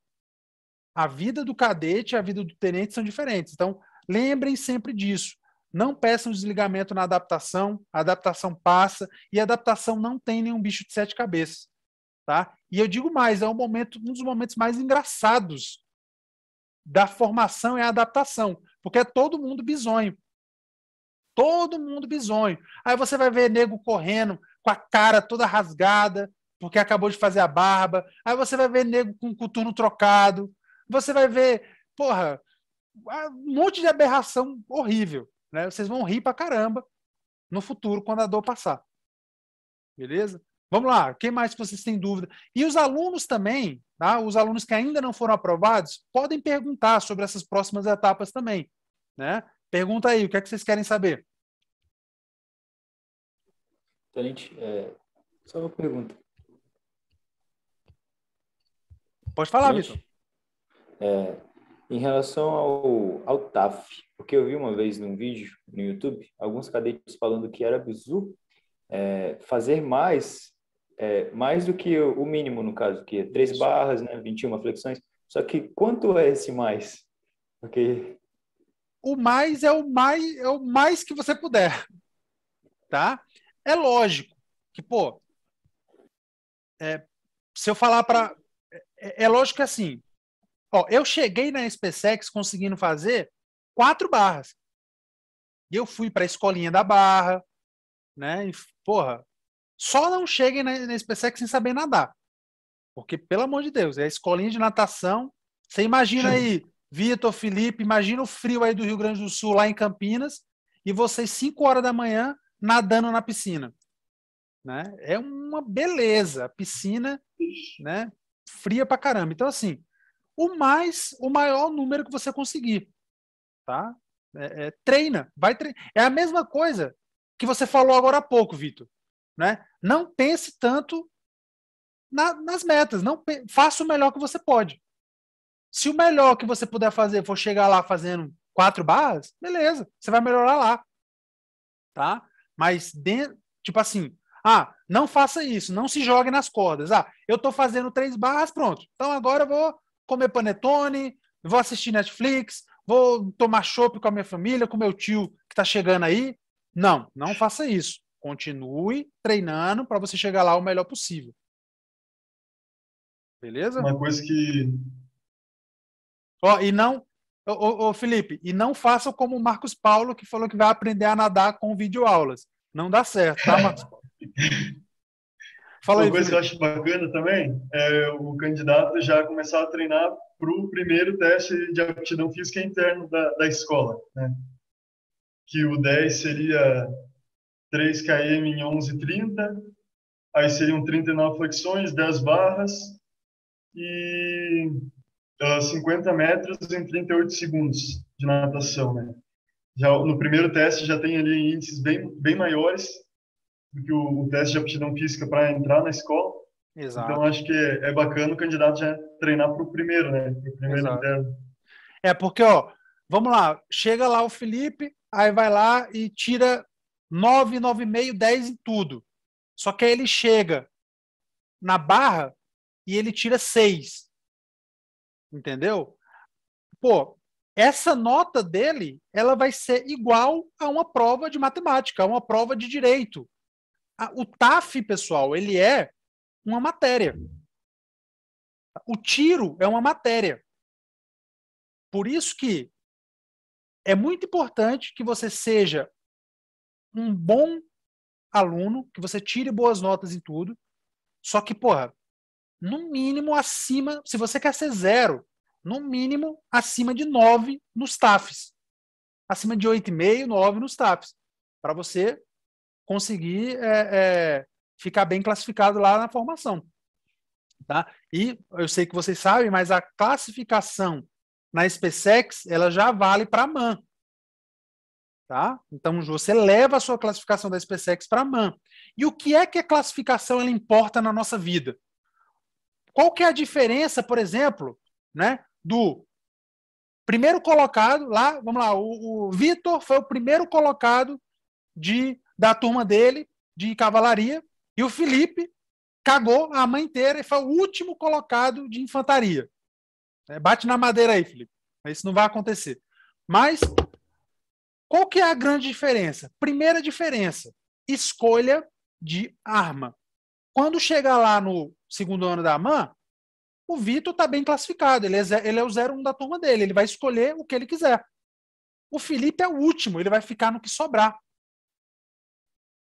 S1: a vida do cadete e a vida do tenente são diferentes. Então, lembrem sempre disso. Não peçam desligamento na adaptação, a adaptação passa, e a adaptação não tem nenhum bicho de sete cabeças. Tá? E eu digo mais, é um momento, um dos momentos mais engraçados da formação é a adaptação, porque é todo mundo bizonho. Todo mundo bizonho. Aí você vai ver nego correndo, com a cara toda rasgada, porque acabou de fazer a barba. Aí você vai ver nego com o coturno trocado. Você vai ver, porra, um monte de aberração horrível. Né? Vocês vão rir pra caramba no futuro, quando a dor passar. Beleza? Vamos lá, quem mais vocês têm dúvida? E os alunos também, tá? os alunos que ainda não foram aprovados, podem perguntar sobre essas próximas etapas também. Né? Pergunta aí, o que é que vocês querem saber?
S4: Tenente, é, só uma pergunta. Pode falar, Vitor. É, em relação ao, ao TAF, porque eu vi uma vez num vídeo no YouTube, alguns cadetes falando que era bizu é, fazer mais, é, mais do que o mínimo, no caso, que é três barras, né, 21 flexões. Só que quanto é esse mais? Porque...
S1: O mais é o mais, é o mais que você puder, tá? É lógico que, pô, é, se eu falar para. É, é, lógico que assim, ó, eu cheguei na SpaceX conseguindo fazer quatro barras. E eu fui para a escolinha da barra, né? E, porra, só não cheguem na, na SpaceX sem saber nadar. Porque, pelo amor de Deus, é a escolinha de natação. Você imagina aí, Vitor, Felipe, imagina o frio aí do Rio Grande do Sul, lá em Campinas, e vocês, cinco horas da manhã, nadando na piscina. Né? É uma beleza, a piscina, né? Fria pra caramba. Então assim, o mais, o maior número que você conseguir, tá? É, é, treina, vai treinar. É a mesma coisa que você falou agora há pouco, Vitor, né? Não pense tanto na, nas metas, não faça o melhor que você pode. Se o melhor que você puder fazer for chegar lá fazendo quatro barras, beleza, você vai melhorar lá, tá? Mas, tipo assim, ah, não faça isso, não se jogue nas cordas. Ah, eu estou fazendo três barras, pronto. Então agora eu vou comer panetone, vou assistir Netflix, vou tomar chopp com a minha família, com meu tio que está chegando aí. Não, não faça isso. Continue treinando para você chegar lá o melhor possível.
S3: Beleza? Uma coisa que.
S1: Ó, e não, Ô, ô, Felipe, e não façam como o Marcos Paulo, que falou que vai aprender a nadar com videoaulas. Não dá certo, tá, Marcos Paulo?
S3: Fala Uma aí, coisa Felipe. que eu acho bacana também é o candidato já começar a treinar para o primeiro teste de aptidão física interno da, da escola. Né? Que o 10 seria 3 km em 11,30, aí seriam 39 flexões, 10 barras e 50 ah, metros em 38 segundos de natação, né? Já no primeiro teste já tem ali índices bem bem maiores do que o, o teste de aptidão física para entrar na escola. Exato. Então acho que é, é bacana o candidato já treinar para o primeiro, né? Pro primeiro interno. É porque ó, vamos lá,
S1: chega lá o Felipe, aí vai lá e tira 9, meio, 10 em tudo. Só que aí ele chega na barra e ele tira 6 entendeu? Pô, essa nota dele, ela vai ser igual a uma prova de matemática, a uma prova de direito. O TAF, pessoal, ele é uma matéria. O tiro é uma matéria. Por isso que é muito importante que você seja um bom aluno, que você tire boas notas em tudo. Só que, porra, no mínimo acima, se você quer ser zero, no mínimo acima de 9 nos TAFs. Acima de 8,5, 9 nos TAFs. Para você conseguir é, é, ficar bem classificado lá na formação. Tá? E eu sei que vocês sabem, mas a classificação na SpaceX ela já vale para a MAN. Tá? Então você leva a sua classificação da SpaceX para a MAN. E o que é que a classificação ela importa na nossa vida? Qual que é a diferença, por exemplo, né, do primeiro colocado lá, vamos lá, o, o Vitor foi o primeiro colocado de da turma dele de cavalaria e o Felipe cagou a mãe inteira e foi o último colocado de infantaria. É, bate na madeira aí, Felipe. Isso não vai acontecer. Mas qual que é a grande diferença? Primeira diferença, escolha de arma. Quando chega lá no segundo ano da AMAN, o Vitor está bem classificado. Ele é, ele é o 01 da turma dele. Ele vai escolher o que ele quiser. O Felipe é o último. Ele vai ficar no que sobrar.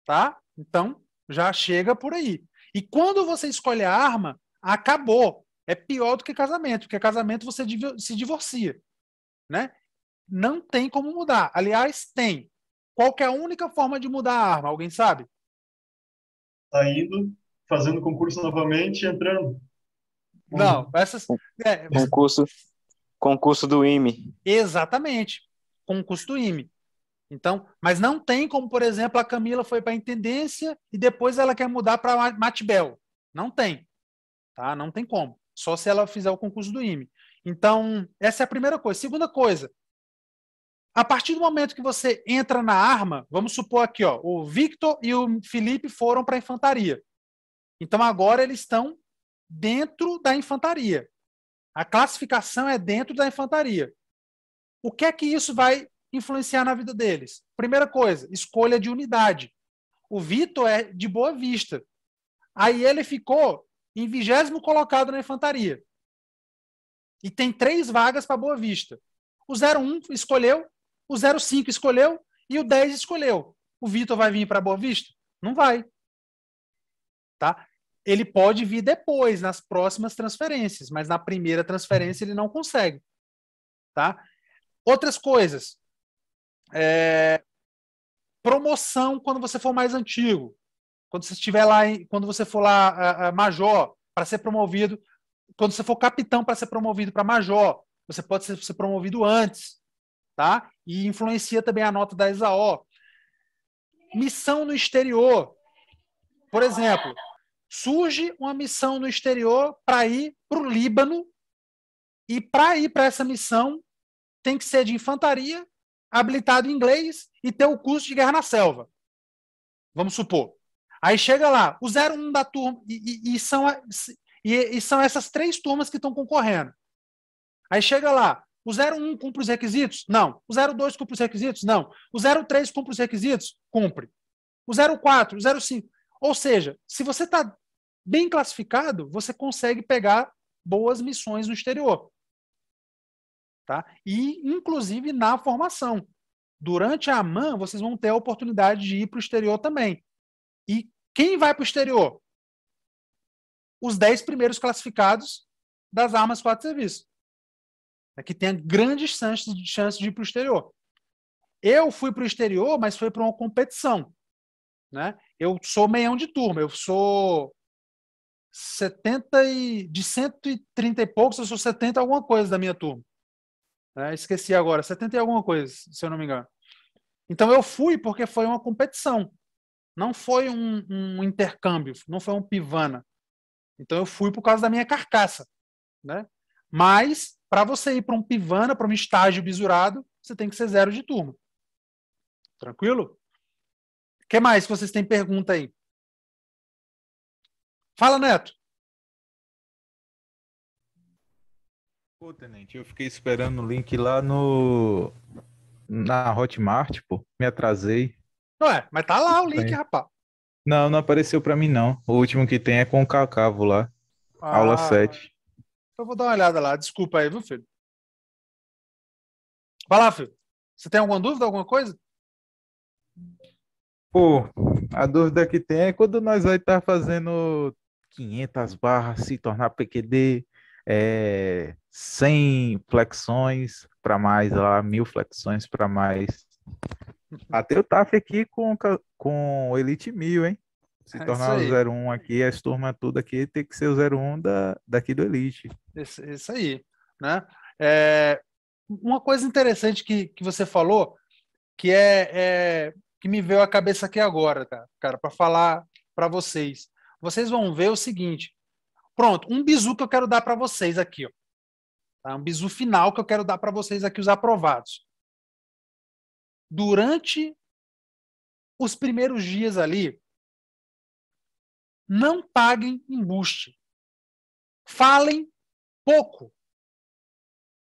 S1: Tá? Então, já chega por aí. E quando você escolhe a arma, acabou. É pior do que casamento, porque casamento você se divorcia. Né? Não tem como mudar. Aliás, tem. Qual é a única forma de mudar a arma? Alguém sabe?
S3: Saindo tá fazendo concurso novamente e entrando. Não, essas. É,
S4: concurso, concurso do IME.
S3: Exatamente,
S1: concurso do IME. Então, mas não tem como, por exemplo, a Camila foi para a intendência e depois ela quer mudar para Matbel. Não tem. Tá? Não tem como. Só se ela fizer o concurso do IME. Então, essa é a primeira coisa. Segunda coisa, a partir do momento que você entra na arma, vamos supor aqui, ó, o Victor e o Felipe foram para a infantaria. Então agora eles estão dentro da infantaria. A classificação é dentro da infantaria. O que é que isso vai influenciar na vida deles? Primeira coisa, escolha de unidade. O Vitor é de Boa Vista. Aí ele ficou em vigésimo colocado na infantaria. E tem três vagas para Boa Vista. O 01 escolheu, o 05 escolheu e o 10 escolheu. O Vitor vai vir para Boa Vista? Não vai. Tá? ele pode vir depois, nas próximas transferências, mas na primeira transferência ele não consegue. Tá? Outras coisas. É... Promoção quando você for mais antigo. Quando você estiver lá, quando você for lá a, a major, para ser promovido, quando você for capitão para ser promovido para major, você pode ser, ser, promovido antes, tá? E influencia também a nota da ESAO. Missão no exterior. Por exemplo, surge uma missão no exterior para ir para o Líbano, e para ir para essa missão tem que ser de infantaria, habilitado em inglês e ter o curso de guerra na selva. Vamos supor. Aí chega lá, o 01 da turma, e, e, e são, e, e são essas três turmas que estão concorrendo. Aí chega lá, o 01 cumpre os requisitos? Não. O 02 cumpre os requisitos? Não. O 03 cumpre os requisitos? Cumpre. O 04, o 05. Ou seja, se você está bem classificado, você consegue pegar boas missões no exterior. Tá? E, inclusive, na formação. Durante a AMAN, vocês vão ter a oportunidade de ir para o exterior também. E quem vai para o exterior? Os 10 primeiros classificados das armas 4 serviço. É que tem grandes chances de, chances de ir para o exterior. Eu fui para o exterior, mas foi para uma competição. Né? Eu sou meião de turma, eu sou 70 e, de 130 e poucos, eu sou 70 alguma coisa da minha turma. É, esqueci agora, 70 e alguma coisa, se eu não me engano. Então eu fui porque foi uma competição, não foi um, um intercâmbio, não foi um pivana. Então eu fui por causa da minha carcaça. Né? Mas, para você ir para um pivana, para um estágio bisurado, você tem que ser
S3: zero de turma. Tranquilo? O que mais que vocês têm pergunta aí? Fala, Neto.
S4: Pô, Tenente, eu fiquei esperando o link lá no.
S5: Na Hotmart, pô. Me atrasei.
S1: Ué, mas tá lá o link, tem. rapaz.
S5: Não, não apareceu pra mim, não. O último que tem é com o Cacavo lá. Ah, aula 7.
S1: Então vou dar uma olhada lá. Desculpa aí, viu, filho? Vai lá, filho. Você tem alguma dúvida, alguma coisa?
S3: Pô, a dúvida que
S1: tem é quando nós vai estar tá fazendo 500 barras, se tornar PQD,
S5: é, 100 flexões para mais, lá, mil flexões para mais. Até o TAF aqui com, com Elite 1000, hein?
S1: Se é tornar o
S5: 01 aqui, as turmas tudo aqui tem que ser o 01 da, daqui do Elite.
S1: Isso, isso aí, né? É, uma coisa interessante que, que você falou, que é, é que me veio à cabeça aqui agora, cara, cara para falar para vocês vocês vão ver o seguinte. Pronto, um bizu que eu quero dar para vocês aqui. Ó. Tá? Um bizu final que eu quero dar para vocês aqui, os aprovados.
S3: Durante os primeiros dias ali, não paguem embuste. Falem
S1: pouco.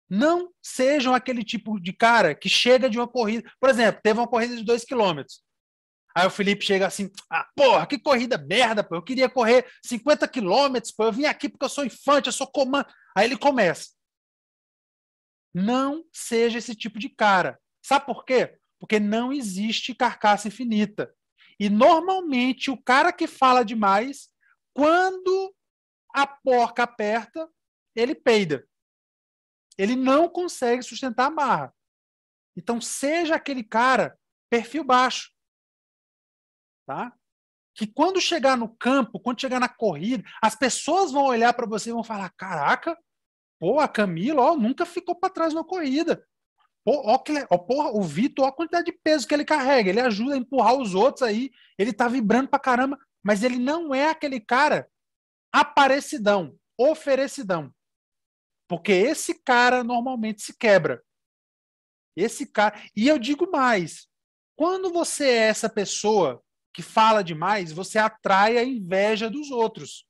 S1: Não sejam aquele tipo de cara que chega de uma corrida. Por exemplo, teve uma corrida de 2 km. Aí o Felipe chega assim, ah, porra, que corrida merda, pô. Eu queria correr 50 quilômetros, pô. Eu vim aqui porque eu sou infante, eu sou comando. Aí ele começa. Não seja esse tipo de cara. Sabe por quê? Porque não existe carcaça infinita. E normalmente o cara que fala demais, quando a porca aperta, ele peida. Ele não consegue sustentar a marra. Então seja aquele cara perfil baixo tá? Que quando chegar no campo, quando chegar na corrida, as pessoas vão olhar para você e vão falar: caraca, pô, a Camila, ó, nunca ficou para trás na corrida. Pô, ó, que, ó, porra, o Vitor, ó a quantidade de peso que ele carrega, ele ajuda a empurrar os outros aí, ele tá vibrando pra caramba, mas ele não é aquele cara aparecidão, oferecidão. Porque esse cara normalmente se quebra. Esse cara. E eu digo mais: quando você é essa pessoa que fala demais, você atrai a inveja dos outros.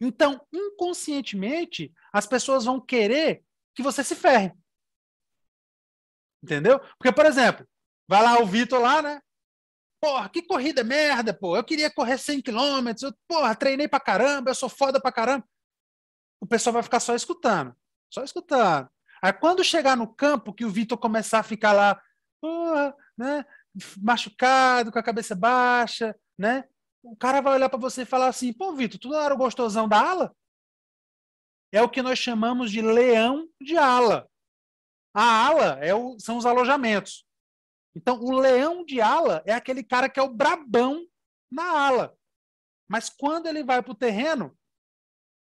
S1: Então, inconscientemente, as pessoas vão querer que você se ferre. Entendeu? Porque, por exemplo, vai lá o Vitor lá, né? Porra, que corrida merda, pô. Eu queria correr 100 km, eu, porra, treinei pra caramba, eu sou foda pra caramba. O pessoal vai ficar só escutando, só escutando. Aí quando chegar no campo que o Vitor começar a ficar lá, porra, né? machucado, com a cabeça baixa, né? O cara vai olhar para você e falar assim: pô, Vitor, tu não era o gostosão da ala? É o que nós chamamos de leão de ala. A ala é o, são os alojamentos. Então, o leão de ala é aquele cara que é o brabão na ala. Mas quando ele vai para o terreno,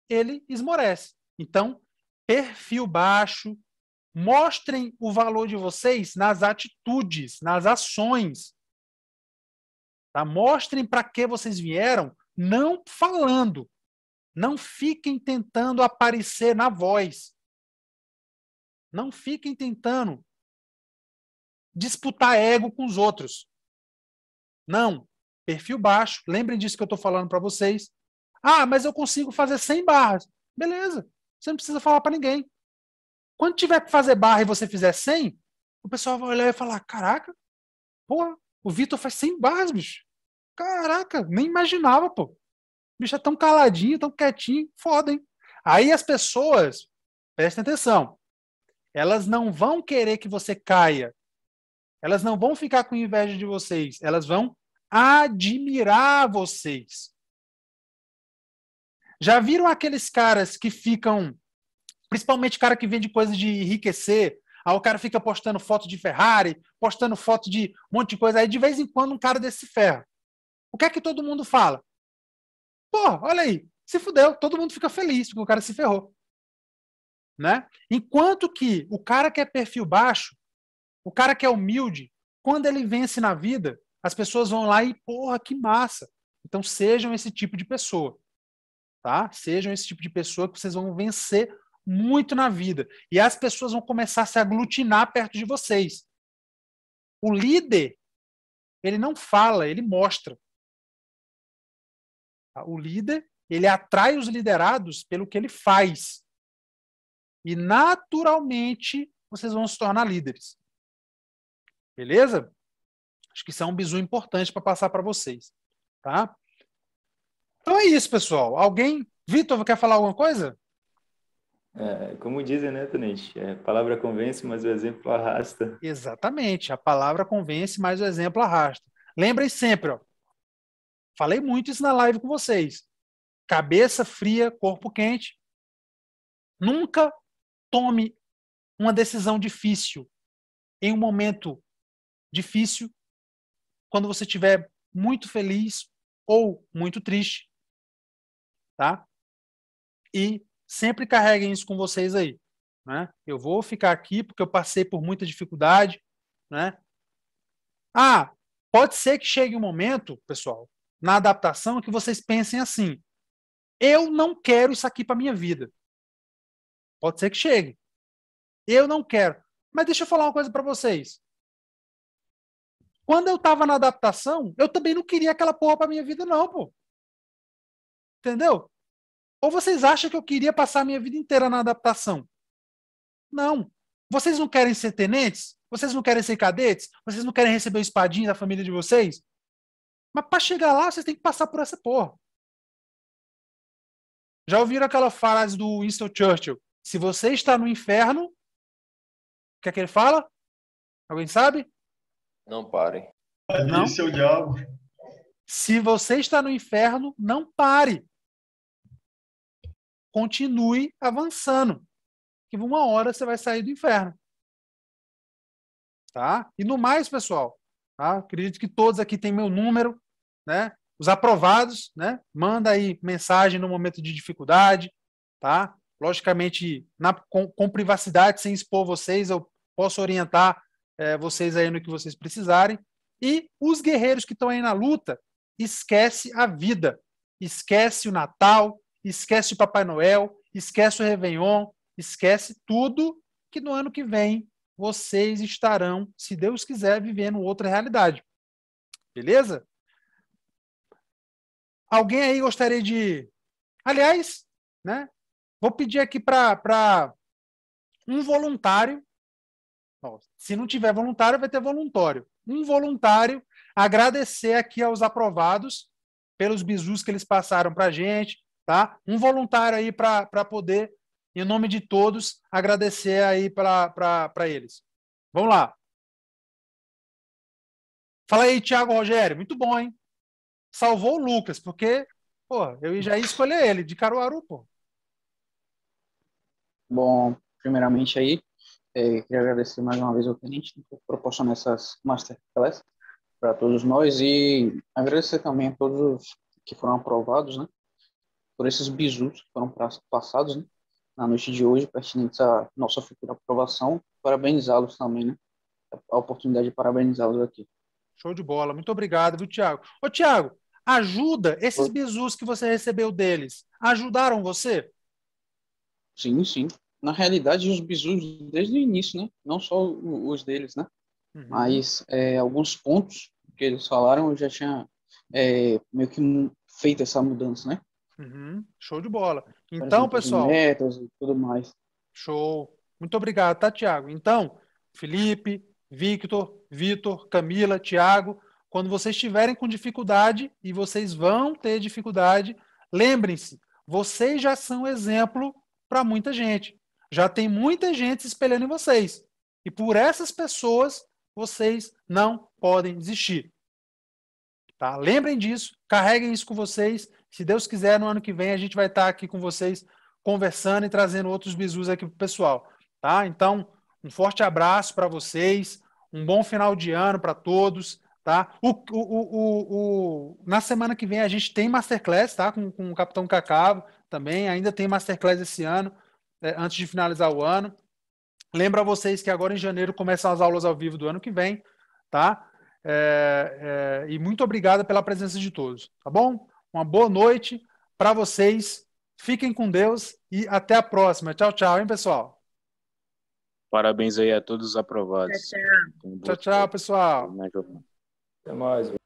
S1: ele esmorece. Então, perfil baixo, Mostrem o valor de vocês nas atitudes, nas ações. Tá? Mostrem para que vocês vieram, não falando. Não fiquem tentando aparecer na voz. Não fiquem tentando disputar ego com os outros. Não. Perfil baixo. Lembrem disso que eu estou falando para vocês. Ah, mas eu consigo fazer 100 barras. Beleza. Você não precisa falar para ninguém. Quando tiver que fazer barra e você fizer 100, o pessoal vai olhar e falar: caraca, porra, o Vitor faz 100 barras, bicho. Caraca, nem imaginava, pô. O bicho é tão caladinho, tão quietinho, foda, hein? Aí as pessoas, prestem atenção, elas não vão querer que você caia. Elas não vão ficar com inveja de vocês. Elas vão admirar vocês. Já viram aqueles caras que ficam Principalmente cara que vende coisas de enriquecer. Aí o cara fica postando foto de Ferrari, postando foto de um monte de coisa. Aí de vez em quando um cara desse ferra. O que é que todo mundo fala? Pô, olha aí, se fudeu, todo mundo fica feliz porque o cara se ferrou. Né? Enquanto que o cara que é perfil baixo, o cara que é humilde, quando ele vence na vida, as pessoas vão lá e, porra, que massa. Então sejam esse tipo de pessoa. Tá? Sejam esse tipo de pessoa que vocês vão vencer muito na vida. E as pessoas vão começar a se aglutinar perto de vocês. O líder, ele não fala, ele mostra. Tá? O líder, ele atrai os liderados pelo que ele faz. E naturalmente vocês vão se tornar líderes. Beleza? Acho que isso é um bizu importante para passar para vocês,
S4: tá? Então é isso, pessoal.
S1: Alguém, Vitor, quer falar alguma coisa?
S4: É, como dizem, né, Tonete? É, a palavra convence, mas o exemplo arrasta.
S1: Exatamente. A palavra convence, mas o exemplo arrasta. Lembrem sempre, ó. Falei muito isso na live com vocês. Cabeça fria, corpo quente. Nunca tome uma decisão difícil em um momento difícil, quando você estiver muito feliz ou muito triste, tá? E sempre carreguem isso com vocês aí. Né? Eu vou ficar aqui porque eu passei por muita dificuldade. Né? Ah, pode ser que chegue um momento, pessoal, na adaptação que vocês pensem assim: eu não quero isso aqui para minha vida. Pode ser que chegue. Eu não quero. Mas deixa eu falar uma coisa para vocês. Quando eu estava na adaptação, eu também não queria aquela porra para minha vida, não, pô. Entendeu? Ou vocês acham que eu queria passar a minha vida inteira na adaptação? Não. Vocês não querem ser tenentes? Vocês não querem ser cadetes? Vocês não querem receber o espadinho da família de vocês? Mas para chegar lá, vocês têm que passar por essa porra. Já ouviram aquela frase do Winston Churchill? Se você está no inferno, o que é que ele fala? Alguém sabe?
S3: Não pare.
S1: Não? Seu diabo. Se você está no inferno, não pare. Continue avançando, que uma hora você vai sair do inferno. Tá? E no mais, pessoal, tá? acredito que todos aqui têm meu número, né? Os aprovados, né? Manda aí mensagem no momento de dificuldade, tá? Logicamente, na, com, com privacidade, sem expor vocês, eu posso orientar é, vocês aí no que vocês precisarem. E os guerreiros que estão aí na luta, esquece a vida, esquece o Natal, esquece o Papai Noel, esquece o Réveillon, esquece tudo que no ano que vem vocês estarão, se Deus quiser, vivendo outra realidade. Beleza? Alguém aí gostaria de. Aliás, né? Vou pedir aqui para um voluntário. Ó, se não tiver voluntário, vai ter voluntário. Um voluntário agradecer aqui aos aprovados pelos bisus que eles passaram para a gente, tá? Um voluntário aí para poder, em nome de todos, agradecer aí para eles. Vamos lá. Fala aí, Thiago Rogério. Muito bom, hein? Salvou o Lucas, porque, pô, eu já ia escolher ele, de Caruaru, pô.
S6: Bom, primeiramente aí, eh, queria agradecer mais uma vez ao Tenente por proporcionar essas masterclass para todos nós e agradecer também a todos que foram aprovados, né? por esses bisus que foram passados né, na noite de hoje, pertinentes à nossa futura aprovação. Parabenizá-los também, né? A oportunidade de parabenizá-los aqui.
S1: Show de bola. Muito obrigado, viu, Tiago? Ô, Tiago, ajuda esses Oi. bisus que você recebeu deles. Ajudaram você? Sim, sim. Na realidade, os bisus desde o início, né? Não só os deles, né? Uhum. Mas
S6: é, alguns pontos que eles falaram eu já tinha é, meio que feito essa mudança, né?
S1: Uhum, show de bola. Então, pessoal. Metas
S3: e tudo mais.
S1: Show. Muito obrigado, tá, Tiago? Então, Felipe, Victor, Vitor, Camila, Tiago, quando vocês estiverem com dificuldade, e vocês vão ter dificuldade, lembrem-se, vocês já são exemplo para muita gente. Já tem muita gente se espelhando em vocês. E por essas pessoas, vocês não podem desistir. Tá? Lembrem disso, carreguem isso com vocês se Deus quiser, no ano que vem a gente vai estar aqui com vocês conversando e trazendo outros bisus aqui pro pessoal, tá? Então, um forte abraço para vocês, um bom final de ano para todos, tá? O, o, o, na semana que vem a gente tem masterclass, tá? Com, com o Capitão Cacavo também, ainda tem masterclass esse ano, é, antes de finalizar o ano. Lembra vocês que agora em janeiro começam as aulas ao vivo do ano que vem, tá? É, é, e muito obrigado pela presença de todos, tá bom? Uma boa noite para vocês. Fiquem com Deus e até a próxima. Tchau, tchau, hein, pessoal?
S5: Parabéns aí a todos os aprovados. Tchau, tchau, tchau, tchau
S1: pessoal.
S5: Até mais.